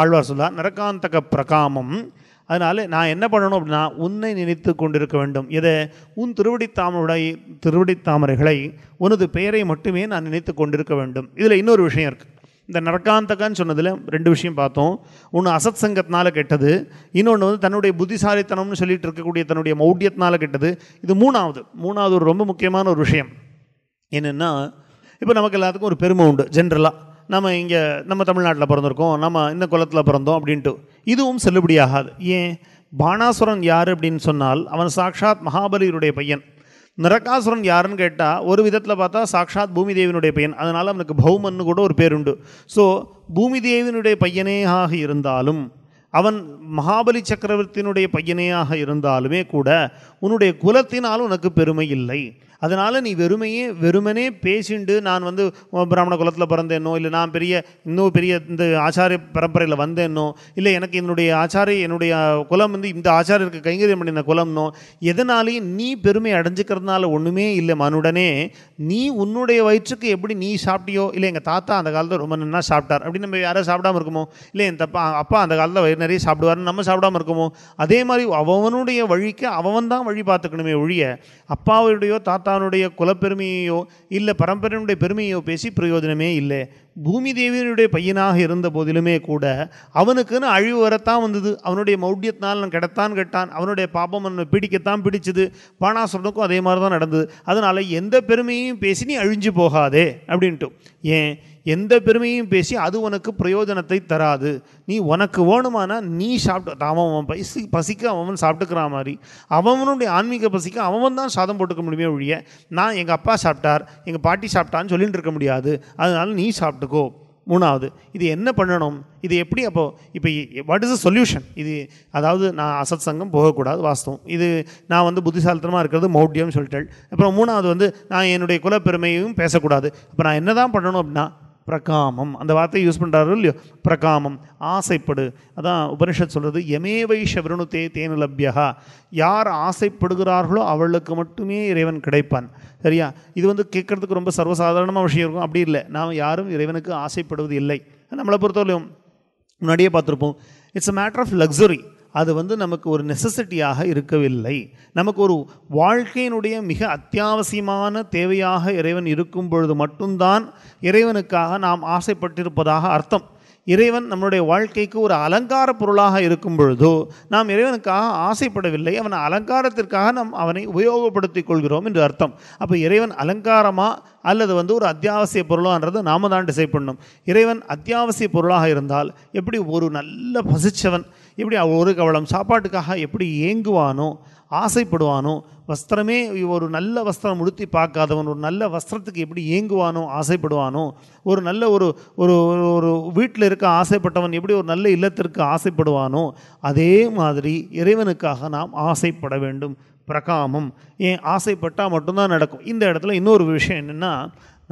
ஆழ்வார் சொல்லார் நரகாந்தக பிரகாமம் அதனால் நான் என்ன பண்ணணும் அப்படின்னா உன்னை நினைத்து கொண்டிருக்க வேண்டும் இதை உன் திருவடி திருவடித்தாமரைகளை உனது பெயரை மட்டுமே நான் நினைத்து கொண்டிருக்க வேண்டும் இதில் இன்னொரு விஷயம் இருக்குது இந்த நரகாந்தகான்னு சொன்னதில் ரெண்டு விஷயம் பார்த்தோம் ஒன்று அசத் சங்கத்தினால கெட்டது இன்னொன்று வந்து தன்னுடைய புத்திசாலித்தனம்னு சொல்லிட்டு இருக்கக்கூடிய தன்னுடைய மௌடியத்தினால கெட்டது இது மூணாவது மூணாவது ஒரு ரொம்ப முக்கியமான ஒரு விஷயம் என்னென்னா இப்போ நமக்கு எல்லாத்துக்கும் ஒரு பெருமை உண்டு ஜென்ரலாக நம்ம இங்கே நம்ம தமிழ்நாட்டில் பிறந்திருக்கோம் நம்ம இந்த குளத்தில் பிறந்தோம் அப்படின்ட்டு இதுவும் செல்லுபடியாகாது ஏன் பானாசுரன் யார் அப்படின்னு சொன்னால் அவன் சாக்ஷாத் மகாபலியருடைய பையன் நரகாசுரன் யாருன்னு கேட்டால் ஒரு விதத்தில் பார்த்தா சாக்ஷாத் பூமிதேவினுடைய பையன் அதனால் அவனுக்கு பௌமன்னு கூட ஒரு பேருண்டு ஸோ பூமிதேவினுடைய பையனேயாக இருந்தாலும் அவன் மகாபலி சக்கரவர்த்தியினுடைய பையனேயாக இருந்தாலுமே கூட உன்னுடைய குலத்தினால் உனக்கு பெருமை இல்லை அதனால் நீ வெறுமையே வெறுமனே பேசிண்டு நான் வந்து பிராமண குலத்தில் பிறந்தேனோ இல்லை நான் பெரிய இன்னும் பெரிய இந்த ஆச்சாரிய பரம்பரையில் வந்தேனோ இல்லை எனக்கு என்னுடைய ஆச்சாரிய என்னுடைய குலம் வந்து இந்த ஆச்சாரியருக்கு கைங்கரியம் பண்ணின குலம்னோ எதனாலையும் நீ பெருமை அடைஞ்சிக்கிறதுனால ஒன்றுமே இல்லை மனுடனே நீ உன்னுடைய வயிற்றுக்கு எப்படி நீ சாப்பிட்டியோ இல்லை எங்கள் தாத்தா அந்த காலத்தில் ரொம்ப நல்லா சாப்பிட்டார் அப்படி நம்ம யாரும் சாப்பிடாம இருக்குமோ இல்லை என் தப்பா அப்பா அந்த காலத்தில் வயிறு நிறைய சாப்பிடுவார்னு நம்ம சாப்பிடாம இருக்குமோ அதே மாதிரி அவனுடைய வழிக்கு அவன் தான் வழி பார்த்துக்கணுமே ஒழிய அப்பாவுடையோ தாத்தா தானுடைய குலப்பெருமையோ இல்லை பரம்பரையினுடைய பெருமையோ பேசி பிரயோஜனமே இல்லை பூமி தேவியனுடைய பையனாக இருந்த போதிலுமே கூட அவனுக்குன்னு அழிவு வரத்தான் வந்தது அவனுடைய மௌடியத்தினால் நான் கெடத்தான் கெட்டான் அவனுடைய பாபம் என்னை பிடிக்கத்தான் பிடிச்சது பாணாசுரனுக்கும் அதே மாதிரி தான் நடந்தது அதனால் எந்த பெருமையும் பேசி நீ அழிஞ்சு போகாதே அப்படின்ட்டு ஏன் எந்த பெருமையும் பேசி அது உனக்கு பிரயோஜனத்தை தராது நீ உனக்கு வேணுமானா நீ சாப்பிட்டு அவன் அவன் பசி பசிக்க அவன் சாப்பிட்டுக்கிற மாதிரி அவனுடைய ஆன்மீக பசிக்கு அவன் தான் சாதம் போட்டுக்க முடியுமே ஒழிய நான் எங்கள் அப்பா சாப்பிட்டார் எங்கள் பாட்டி சாப்பிட்டான்னு சொல்லிட்டு இருக்க முடியாது அதனால நீ சாப்பிட்டுக்கோ மூணாவது இது என்ன பண்ணணும் இது எப்படி அப்போது இப்போ வாட் இஸ் அ சொல்யூஷன் இது அதாவது நான் அசத் சங்கம் போகக்கூடாது வாஸ்தவம் இது நான் வந்து புத்திசாலித்தனமாக இருக்கிறது மௌட்டியம்னு சொல்லிட்டேன் அப்புறம் மூணாவது வந்து நான் என்னுடைய குலப்பெருமையும் பேசக்கூடாது இப்போ நான் என்ன தான் பண்ணணும் அப்படின்னா பிரகாமம் அந்த வார்த்தையை யூஸ் பண்ணுறாரு இல்லையோ பிரகாமம் ஆசைப்படு அதான் உபனிஷத் சொல்கிறது எமேவை ஷவருணு தே தேனலபியா யார் ஆசைப்படுகிறார்களோ அவளுக்கு மட்டுமே இறைவன் கிடைப்பான் சரியா இது வந்து கேட்குறதுக்கு ரொம்ப சர்வசாதாரணமாக விஷயம் இருக்கும் அப்படி இல்லை நாம் யாரும் இறைவனுக்கு ஆசைப்படுவது இல்லை நம்மளை பொறுத்தவரையும் முன்னாடியே பார்த்துருப்போம் it's a matter of luxury அது வந்து நமக்கு ஒரு நெசசிட்டியாக இருக்கவில்லை நமக்கு ஒரு வாழ்க்கையினுடைய மிக அத்தியாவசியமான தேவையாக இறைவன் இருக்கும் பொழுது மட்டும்தான் இறைவனுக்காக நாம் ஆசைப்பட்டிருப்பதாக அர்த்தம் இறைவன் நம்மளுடைய வாழ்க்கைக்கு ஒரு அலங்கார பொருளாக இருக்கும் பொழுதோ நாம் இறைவனுக்காக ஆசைப்படவில்லை அவன் அலங்காரத்திற்காக நாம் அவனை உபயோகப்படுத்திக் கொள்கிறோம் என்று அர்த்தம் அப்போ இறைவன் அலங்காரமா அல்லது வந்து ஒரு அத்தியாவசிய பொருளான்றது நாம தான் டிசைட் பண்ணும் இறைவன் அத்தியாவசிய பொருளாக இருந்தால் எப்படி ஒரு நல்ல பசிச்சவன் இப்படி ஒரு கவளம் சாப்பாட்டுக்காக எப்படி ஏங்குவானோ ஆசைப்படுவானோ வஸ்திரமே ஒரு நல்ல வஸ்திரம் உடுத்தி பார்க்காதவன் ஒரு நல்ல வஸ்திரத்துக்கு எப்படி ஏங்குவானோ ஆசைப்படுவானோ ஒரு நல்ல ஒரு ஒரு ஒரு வீட்டில் இருக்க ஆசைப்பட்டவன் எப்படி ஒரு நல்ல இல்லத்திற்கு ஆசைப்படுவானோ அதே மாதிரி இறைவனுக்காக நாம் ஆசைப்பட வேண்டும் பிரகாமம் ஏன் ஆசைப்பட்டால் மட்டும்தான் நடக்கும் இந்த இடத்துல இன்னொரு விஷயம் என்னென்னா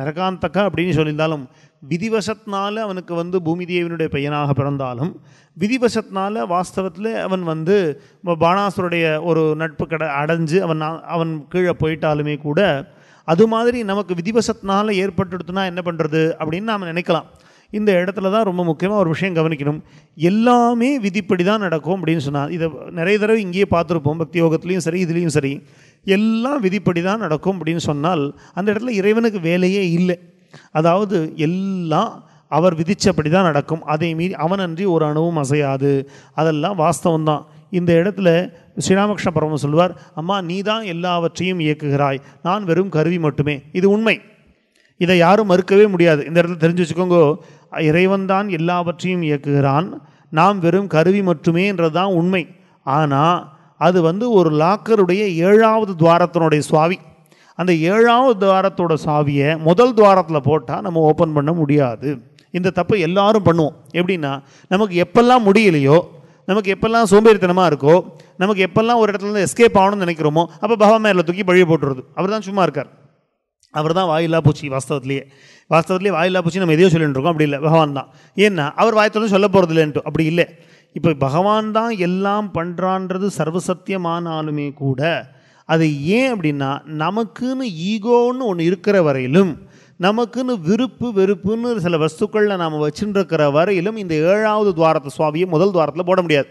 நரகாந்தக்கா அப்படின்னு சொல்லியிருந்தாலும் விதிவசத்தினால அவனுக்கு வந்து பூமி தேவனுடைய பையனாக பிறந்தாலும் விதிவசத்தினால வாஸ்தவத்தில் அவன் வந்து பாணாசுருடைய ஒரு நட்பு கட அடைஞ்சு அவன் அவன் கீழே போயிட்டாலுமே கூட அது மாதிரி நமக்கு விதிவசத்தினால ஏற்பட்டுடுத்துனா என்ன பண்ணுறது அப்படின்னு நாம் நினைக்கலாம் இந்த இடத்துல தான் ரொம்ப முக்கியமாக ஒரு விஷயம் கவனிக்கணும் எல்லாமே விதிப்படி தான் நடக்கும் அப்படின்னு சொன்னால் இதை நிறைய தடவை இங்கேயே பார்த்துருப்போம் பக்தி யோகத்துலேயும் சரி இதுலேயும் சரி எல்லாம் விதிப்படி தான் நடக்கும் அப்படின்னு சொன்னால் அந்த இடத்துல இறைவனுக்கு வேலையே இல்லை அதாவது எல்லாம் அவர் விதித்தபடி தான் நடக்கும் அதை மீறி அவனன்றி ஒரு அணுவும் அசையாது அதெல்லாம் வாஸ்தவம் தான் இந்த இடத்துல ஸ்ரீராமகிருஷ்ண பரமம் சொல்வார் அம்மா நீ தான் எல்லாவற்றையும் இயக்குகிறாய் நான் வெறும் கருவி மட்டுமே இது உண்மை இதை யாரும் மறுக்கவே முடியாது இந்த இடத்துல தெரிஞ்சு வச்சுக்கோங்க இறைவன் தான் எல்லாவற்றையும் இயக்குகிறான் நாம் வெறும் கருவி மட்டுமேன்றது தான் உண்மை ஆனால் அது வந்து ஒரு லாக்கருடைய ஏழாவது துவாரத்தினுடைய சுவாமி அந்த ஏழாவது துவாரத்தோட சாவியை முதல் துவாரத்தில் போட்டால் நம்ம ஓப்பன் பண்ண முடியாது இந்த தப்பு எல்லாரும் பண்ணுவோம் எப்படின்னா நமக்கு எப்பெல்லாம் முடியலையோ நமக்கு எப்பெல்லாம் சோம்பேறித்தனமாக இருக்கோ நமக்கு எப்பெல்லாம் ஒரு இடத்துல இருந்து எஸ்கேப் ஆகணும்னு நினைக்கிறோமோ அப்போ பகவான் மேலே தூக்கி பழிய போட்டுருது அவர் தான் சும்மா இருக்கார் அவர் தான் வாயில்லா பூச்சி வாஸ்தவத்திலேயே வாஸ்தவத்திலேயே வாயில்லா பூச்சி நம்ம எதையோ சொல்லிட்டு இருக்கோம் அப்படி இல்லை பகவான் தான் ஏன்னா அவர் வாயத்தொடர்ந்து சொல்ல போகிறது இல்லைன்ட்டு அப்படி இல்லை இப்போ பகவான் தான் எல்லாம் பண்ணுறான்றது சர்வசத்தியமானாலுமே கூட அது ஏன் அப்படின்னா நமக்குன்னு ஈகோன்னு ஒன்று இருக்கிற வரையிலும் நமக்குன்னு விருப்பு வெறுப்புன்னு சில வஸ்துக்களில் நாம் வச்சுருக்கிற வரையிலும் இந்த ஏழாவது துவாரத்தை சுவாமியை முதல் துவாரத்தில் போட முடியாது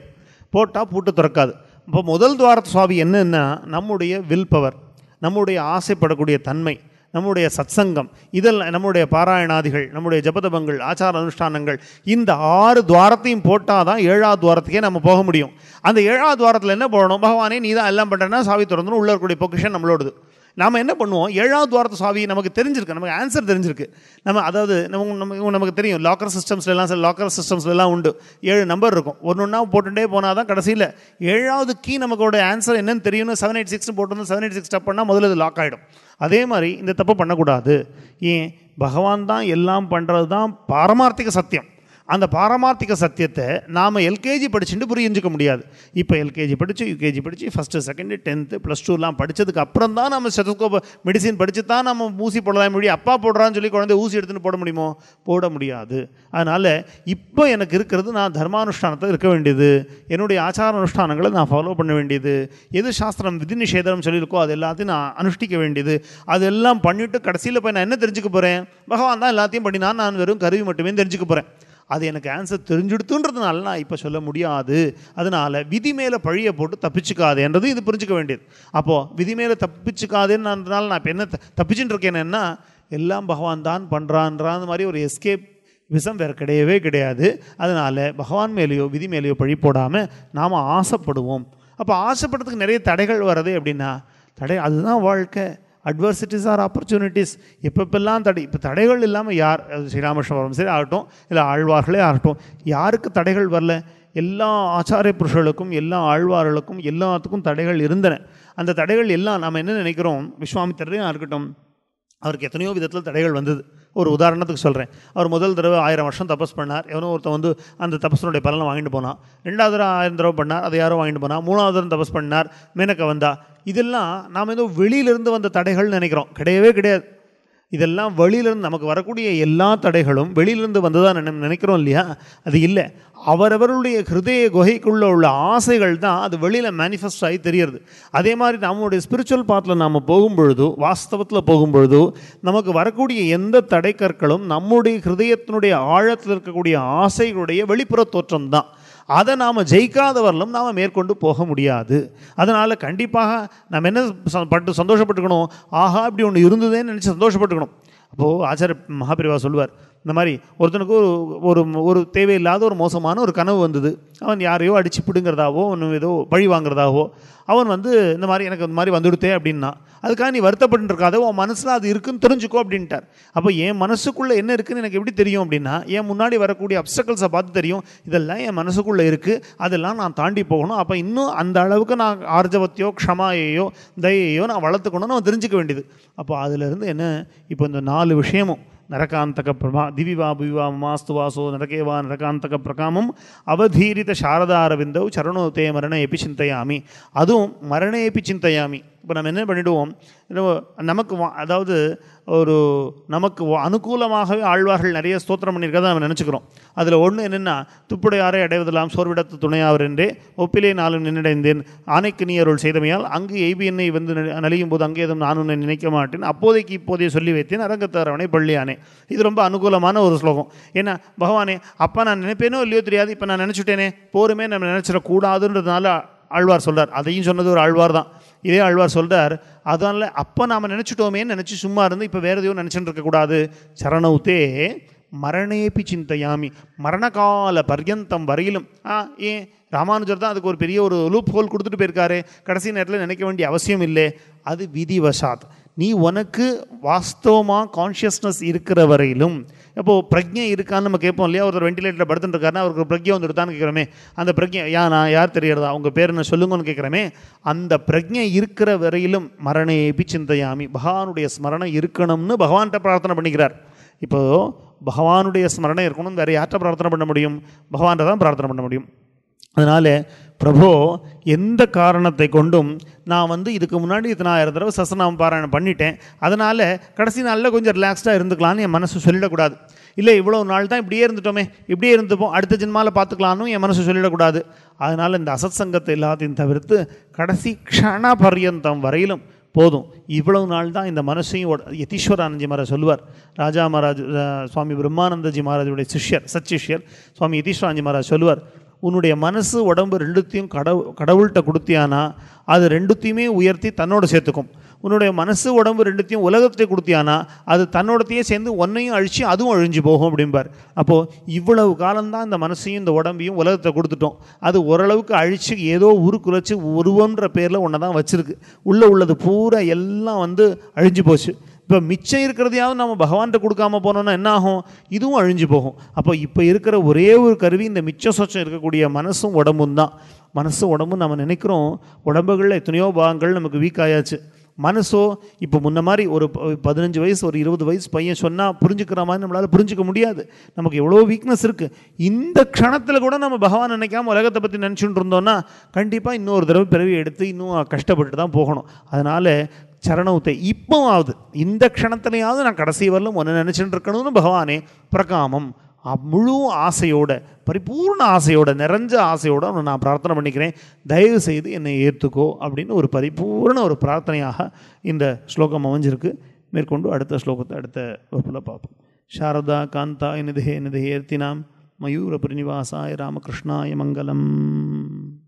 போட்டால் பூட்டு திறக்காது இப்போ முதல் துவாரத்து சுவாமி என்னென்னா நம்முடைய வில் பவர் நம்முடைய ஆசைப்படக்கூடிய தன்மை நம்முடைய சத்சங்கம் இதெல்லாம் நம்முடைய பாராயணாதிகள் நம்முடைய ஜபதபங்கள் ஆச்சார அனுஷ்டானங்கள் இந்த ஆறு துவாரத்தையும் போட்டால் தான் ஏழாவது துவாரத்துக்கே நம்ம போக முடியும் அந்த ஏழாவது துவாரத்தில் என்ன போகணும் பகவானே நீ தான் எல்லாம் பண்ணுறேன்னா சாவி திறந்துன்னு உள்ள இருக்கக்கூடிய பொக்கிஷன் நம்மளோடது நாம் என்ன பண்ணுவோம் ஏழாவது துவாரத்து சாவி நமக்கு தெரிஞ்சிருக்கு நமக்கு ஆன்சர் தெரிஞ்சிருக்கு நம்ம அதாவது நம்ம நமக்கு தெரியும் லாக்கர் சிஸ்டம்ஸ்லாம் சில லாக்கர் சிஸ்டம்ஸ்லாம் உண்டு ஏழு நம்பர் இருக்கும் ஒன்று ஒன்றா போட்டுகிட்டே போனால் தான் கடைசியில் ஏழாவது கீ நமக்கோட ஆன்சர் என்னன்னு தெரியும்னு செவன் எயிட் சிக்ஸ்னு போட்டு செவன் எயிட் சிக்ஸ் டப் பண்ணால் முதல்ல இது லாக் ஆகிடும் அதே மாதிரி இந்த தப்பு பண்ணக்கூடாது ஏன் பகவான் தான் எல்லாம் பண்ணுறது தான் பாரமார்த்திக சத்தியம் அந்த பாரமார்த்திக சத்தியத்தை நாம் எல்கேஜி படிச்சுட்டு புரிஞ்சிக்க முடியாது இப்போ எல்கேஜி படித்து யூகேஜி படித்து ஃபஸ்ட்டு செகண்டு டென்த்து ப்ளஸ் டூலாம் படித்ததுக்கு அப்புறம் தான் நம்ம ஸ்டெத்தஸ்கோப் மெடிசின் படித்து தான் நம்ம ஊசி போடலாம் முடியும் அப்பா போடுறான்னு சொல்லி குழந்தை ஊசி எடுத்துன்னு போட முடியுமோ போட முடியாது அதனால் இப்போ எனக்கு இருக்கிறது நான் தர்மானுஷ்டானத்தை இருக்க வேண்டியது என்னுடைய ஆச்சார அனுஷ்டானங்களை நான் ஃபாலோ பண்ண வேண்டியது எது சாஸ்திரம் விதி நிஷேதம் சொல்லியிருக்கோ அது எல்லாத்தையும் நான் அனுஷ்டிக்க வேண்டியது அதெல்லாம் பண்ணிவிட்டு கடைசியில் போய் நான் என்ன தெரிஞ்சுக்க போகிறேன் பகவான் தான் எல்லாத்தையும் நான் நான் வெறும் கருவி மட்டுமே தெரிஞ்சுக்க போகிறேன் அது எனக்கு ஆன்சர் தெரிஞ்சுடுத்துன்றதுனால நான் இப்போ சொல்ல முடியாது அதனால் விதி மேலே பழியை போட்டு தப்பிச்சுக்காதேன்றது இது புரிஞ்சுக்க வேண்டியது அப்போது விதி மேலே தப்பிச்சுக்காதேன்னு நான் இப்போ என்ன தப்பிச்சுட்டு இருக்கேன்னா எல்லாம் பகவான் தான் பண்ணுறான்றான் மாதிரி ஒரு எஸ்கேப் விஷம் வேறு கிடையவே கிடையாது அதனால் பகவான் மேலேயோ விதி மேலேயோ பழி போடாமல் நாம் ஆசைப்படுவோம் அப்போ ஆசைப்படுறதுக்கு நிறைய தடைகள் வர்றது எப்படின்னா தடை அதுதான் வாழ்க்கை அட்வர்சிட்டிஸ் ஆர் ஆப்பர்ச்சுனிட்டிஸ் எப்பப்பெல்லாம் தடை இப்போ தடைகள் இல்லாமல் யார் ஸ்ரீராமகிருஷ்ணபுரம் சரி ஆகட்டும் இல்லை ஆழ்வார்களே ஆகட்டும் யாருக்கு தடைகள் வரல எல்லா ஆச்சாரிய புருஷர்களுக்கும் எல்லா ஆழ்வார்களுக்கும் எல்லாத்துக்கும் தடைகள் இருந்தன அந்த தடைகள் எல்லாம் நாம் என்ன நினைக்கிறோம் விஸ்வாமித்திரையும் இருக்கட்டும் அவருக்கு எத்தனையோ விதத்தில் தடைகள் வந்தது ஒரு உதாரணத்துக்கு சொல்கிறேன் அவர் முதல் தடவை ஆயிரம் வருஷம் தபஸ் பண்ணார் எவனோ ஒருத்தர் வந்து அந்த தபஸனுடைய பலனை வாங்கிட்டு போனான் ரெண்டாவது தடவை ஆயிரம் தடவை பண்ணார் அதை யாரும் வாங்கிட்டு போனால் மூணாவது தடவை தபஸ் பண்ணார் மேனக்க வந்தா இதெல்லாம் நாம் ஏதோ வெளியிலிருந்து வந்த தடைகள்னு நினைக்கிறோம் கிடையவே கிடையாது இதெல்லாம் வெளியிலிருந்து நமக்கு வரக்கூடிய எல்லா தடைகளும் வெளியிலிருந்து வந்ததாக நினை நினைக்கிறோம் இல்லையா அது இல்லை அவரவருடைய ஹிருதய குகைக்குள்ளே உள்ள ஆசைகள் தான் அது வெளியில் மேனிஃபெஸ்ட் ஆகி தெரியறது அதே மாதிரி நம்மளுடைய ஸ்பிரிச்சுவல் பாத்தில் நாம் போகும்பொழுது வாஸ்தவத்தில் போகும்பொழுது நமக்கு வரக்கூடிய எந்த தடைக்கற்களும் நம்முடைய ஹிருதயத்தினுடைய ஆழத்தில் இருக்கக்கூடிய ஆசைகளுடைய வெளிப்புற தோற்றம் தான் அதை நாம் ஜெயிக்காதவரலும் நாம் மேற்கொண்டு போக முடியாது அதனால் கண்டிப்பாக நம்ம என்ன பட்டு சந்தோஷப்பட்டுக்கணும் ஆஹா இப்படி ஒன்று இருந்ததுன்னு நினச்சி சந்தோஷப்பட்டுக்கணும் அப்போது ஆச்சார மகாபிரிவா சொல்லுவார் இந்த மாதிரி ஒருத்தனுக்கு ஒரு ஒரு ஒரு தேவையில்லாத ஒரு மோசமான ஒரு கனவு வந்தது அவன் யாரையோ அடித்து பிடுங்கிறதாவோ ஒன்று ஏதோ பழி வாங்குறதாவோ அவன் வந்து இந்த மாதிரி எனக்கு இந்த மாதிரி வந்துவிடுத்தே அப்படின்னா அதுக்காக நீ வருத்தப்பட்டுருக்காத உன் மனசில் அது இருக்குன்னு தெரிஞ்சுக்கோ அப்படின்ட்டார் அப்போ என் மனசுக்குள்ளே என்ன இருக்குதுன்னு எனக்கு எப்படி தெரியும் அப்படின்னா என் முன்னாடி வரக்கூடிய அப்சக்கல்ஸை பார்த்து தெரியும் இதெல்லாம் என் மனசுக்குள்ளே இருக்குது அதெல்லாம் நான் தாண்டி போகணும் அப்போ இன்னும் அந்த அளவுக்கு நான் ஆர்ஜவத்தையோ க்ஷமாயையோ தயையோ நான் வளர்த்துக்கணும்னு அவன் தெரிஞ்சுக்க வேண்டியது அப்போ அதிலிருந்து என்ன இப்போ இந்த நாலு விஷயமும் నరకాంతక ప్రభా దివి వా భువి వా మాస్తు వాసో నరకే వా నరకాంతక ప్రకామం అవధీరిత శారదారవిందౌ చరణోతే మరణేపి చింతయామి అదు మరణేపి చింతయామి இப்போ நம்ம என்ன பண்ணிவிடுவோம் நமக்கு அதாவது ஒரு நமக்கு அனுகூலமாகவே ஆழ்வார்கள் நிறைய ஸ்தோத்திரம் பண்ணியிருக்கதான் நம்ம நினச்சிக்கிறோம் அதில் ஒன்று என்னென்னா துப்புடையாரை அடைவதெல்லாம் சோர்விடத்து துணையாவர் என்றே ஒப்பிலே நாளும் நின்னடைந்தேன் ஆணைக்கு நீ அருள் செய்தமையால் அங்கு எய்பி என்னை வந்து நலியும் போது அங்கே எதுவும் நானும் நினைக்க மாட்டேன் அப்போதைக்கு இப்போதைய சொல்லி வைத்தேன் அரங்கத்தாரவனை பள்ளியானே இது ரொம்ப அனுகூலமான ஒரு ஸ்லோகம் ஏன்னா பகவானே அப்பா நான் நினைப்பேனோ இல்லையோ தெரியாது இப்போ நான் நினச்சிட்டேனே போருமே நம்ம நினச்சிடக்கூடாதுன்றதுனால ஆழ்வார் சொல்கிறார் அதையும் சொன்னது ஒரு ஆழ்வார் தான் இதே ஆழ்வார் சொல்கிறார் அதனால் அப்போ நாம் நினச்சிட்டோமேன்னு நினச்சி சும்மா இருந்து இப்போ வேறு எதையோ நினச்சிட்டு இருக்கக்கூடாது சரணவுத்தே மரணேபி சிந்தையாமி மரணகால பர்யந்தம் வரையிலும் ஆ ஏன் ராமானுஜர் தான் அதுக்கு ஒரு பெரிய ஒரு லூப் ஹோல் கொடுத்துட்டு போயிருக்காரு கடைசி நேரத்தில் நினைக்க வேண்டிய அவசியம் இல்லை அது விதிவசாத் நீ உனக்கு வாஸ்தவமாக கான்ஷியஸ்னஸ் இருக்கிற வரையிலும் இப்போது பிரஜை இருக்கான்னு நம்ம கேட்போம் இல்லையா ஒருத்தர் வெண்டிலேட்டரில் படுத்துட்டுருக்காருன்னா அவருக்கு பிரஜை வந்துடுதான்னு கேட்குறோமே அந்த பிரஜை யா நான் யார் தெரியறதா அவங்க பேர் என்ன சொல்லுங்கன்னு கேட்குறமே அந்த பிரஜை இருக்கிற வரையிலும் மரணேபி சிந்தையாமி பகவானுடைய ஸ்மரணம் இருக்கணும்னு பகவான்கிட்ட பிரார்த்தனை பண்ணிக்கிறார் இப்போது பகவானுடைய ஸ்மரணை இருக்கணும் வேறு யார்கிட்ட பிரார்த்தனை பண்ண முடியும் பகவான்கிட்ட தான் பிரார்த்தனை பண்ண முடியும் அதனால் பிரபோ எந்த காரணத்தை கொண்டும் நான் வந்து இதுக்கு முன்னாடி இத்தனாயிரம் தடவை சசநாம பாராயணம் பண்ணிட்டேன் அதனால் கடைசி நாளில் கொஞ்சம் ரிலாக்ஸ்டாக இருந்துக்கலாம்னு என் மனசு சொல்லிடக்கூடாது இல்லை இவ்வளோ நாள் தான் இப்படியே இருந்துட்டோமே இப்படியே இருந்துப்போம் அடுத்த ஜென்மாவில் பார்த்துக்கலான்னு என் மனசு சொல்லிடக்கூடாது அதனால் இந்த அசத் சங்கத்தை எல்லாத்தையும் தவிர்த்து கடைசி க்ஷண பரியந்தம் வரையிலும் போதும் இவ்வளவு நாள் தான் இந்த மனசையும் யதீஸ்வரானந்தி மாராஜ் சொல்லுவார் ராஜா மகாராஜ் சுவாமி பிரம்மானந்தஜி மகாராஜுடைய சிஷ்யர் சச்சிஷ்யர் சுவாமி யதீஸ்வரானந்தி மகாராஜ் சொல்லுவார் உன்னுடைய மனசு உடம்பு ரெண்டுத்தையும் கடவு கடவுள்கிட்ட கொடுத்தியானா அது ரெண்டுத்தையுமே உயர்த்தி தன்னோட சேர்த்துக்கும் உன்னுடைய மனசு உடம்பு ரெண்டுத்தையும் உலகத்தை கொடுத்தியானா அது தன்னோடத்தையே சேர்ந்து ஒன்றையும் அழித்து அதுவும் அழிஞ்சு போகும் அப்படிம்பார் அப்போது இவ்வளவு காலம்தான் இந்த மனசையும் இந்த உடம்பையும் உலகத்தை கொடுத்துட்டோம் அது ஓரளவுக்கு அழித்து ஏதோ உருக்குலைச்சி உருவன்ற பேரில் ஒன்றை தான் வச்சுருக்கு உள்ளே உள்ளது பூரா எல்லாம் வந்து அழிஞ்சு போச்சு இப்போ மிச்சம் இருக்கிறதையாவது நம்ம பகவான்கிட்ட கொடுக்காம போனோம்னா என்ன ஆகும் இதுவும் அழிஞ்சு போகும் அப்போ இப்போ இருக்கிற ஒரே ஒரு கருவி இந்த மிச்சம் சொச்சம் இருக்கக்கூடிய மனசும் உடம்பும் தான் மனசும் உடம்பும் நம்ம நினைக்கிறோம் உடம்புகளில் எத்தனையோ பாகங்கள் நமக்கு வீக் ஆயாச்சு மனசோ இப்போ முன்ன மாதிரி ஒரு பதினஞ்சு வயசு ஒரு இருபது வயசு பையன் சொன்னால் புரிஞ்சுக்கிற மாதிரி நம்மளால் புரிஞ்சிக்க முடியாது நமக்கு எவ்வளோ வீக்னஸ் இருக்குது இந்த க்ஷணத்தில் கூட நம்ம பகவான் நினைக்காம உலகத்தை பற்றி நினச்சிட்டு இருந்தோன்னா கண்டிப்பாக இன்னொரு தடவை பிறவி எடுத்து இன்னும் கஷ்டப்பட்டு தான் போகணும் அதனால் சரணவுத்தை இப்போவாவது இந்த க்ஷணத்துலையாவது நான் கடைசி வரலும் ஒன்று நினச்சிட்டு இருக்கணும்னு பகவானே பிரகாமம் முழு ஆசையோட பரிபூர்ண ஆசையோட நிறைஞ்ச ஆசையோட நான் பிரார்த்தனை பண்ணிக்கிறேன் தயவு செய்து என்னை ஏற்றுக்கோ அப்படின்னு ஒரு பரிபூர்ண ஒரு பிரார்த்தனையாக இந்த ஸ்லோகம் அமைஞ்சிருக்கு மேற்கொண்டு அடுத்த ஸ்லோகத்தை அடுத்த வகுப்பில் பார்ப்போம் சாரதா காந்தா நிதே நிதே ஏர்த்தினாம் மயூர பிரிநிவாசாய ராமகிருஷ்ணாய மங்களம்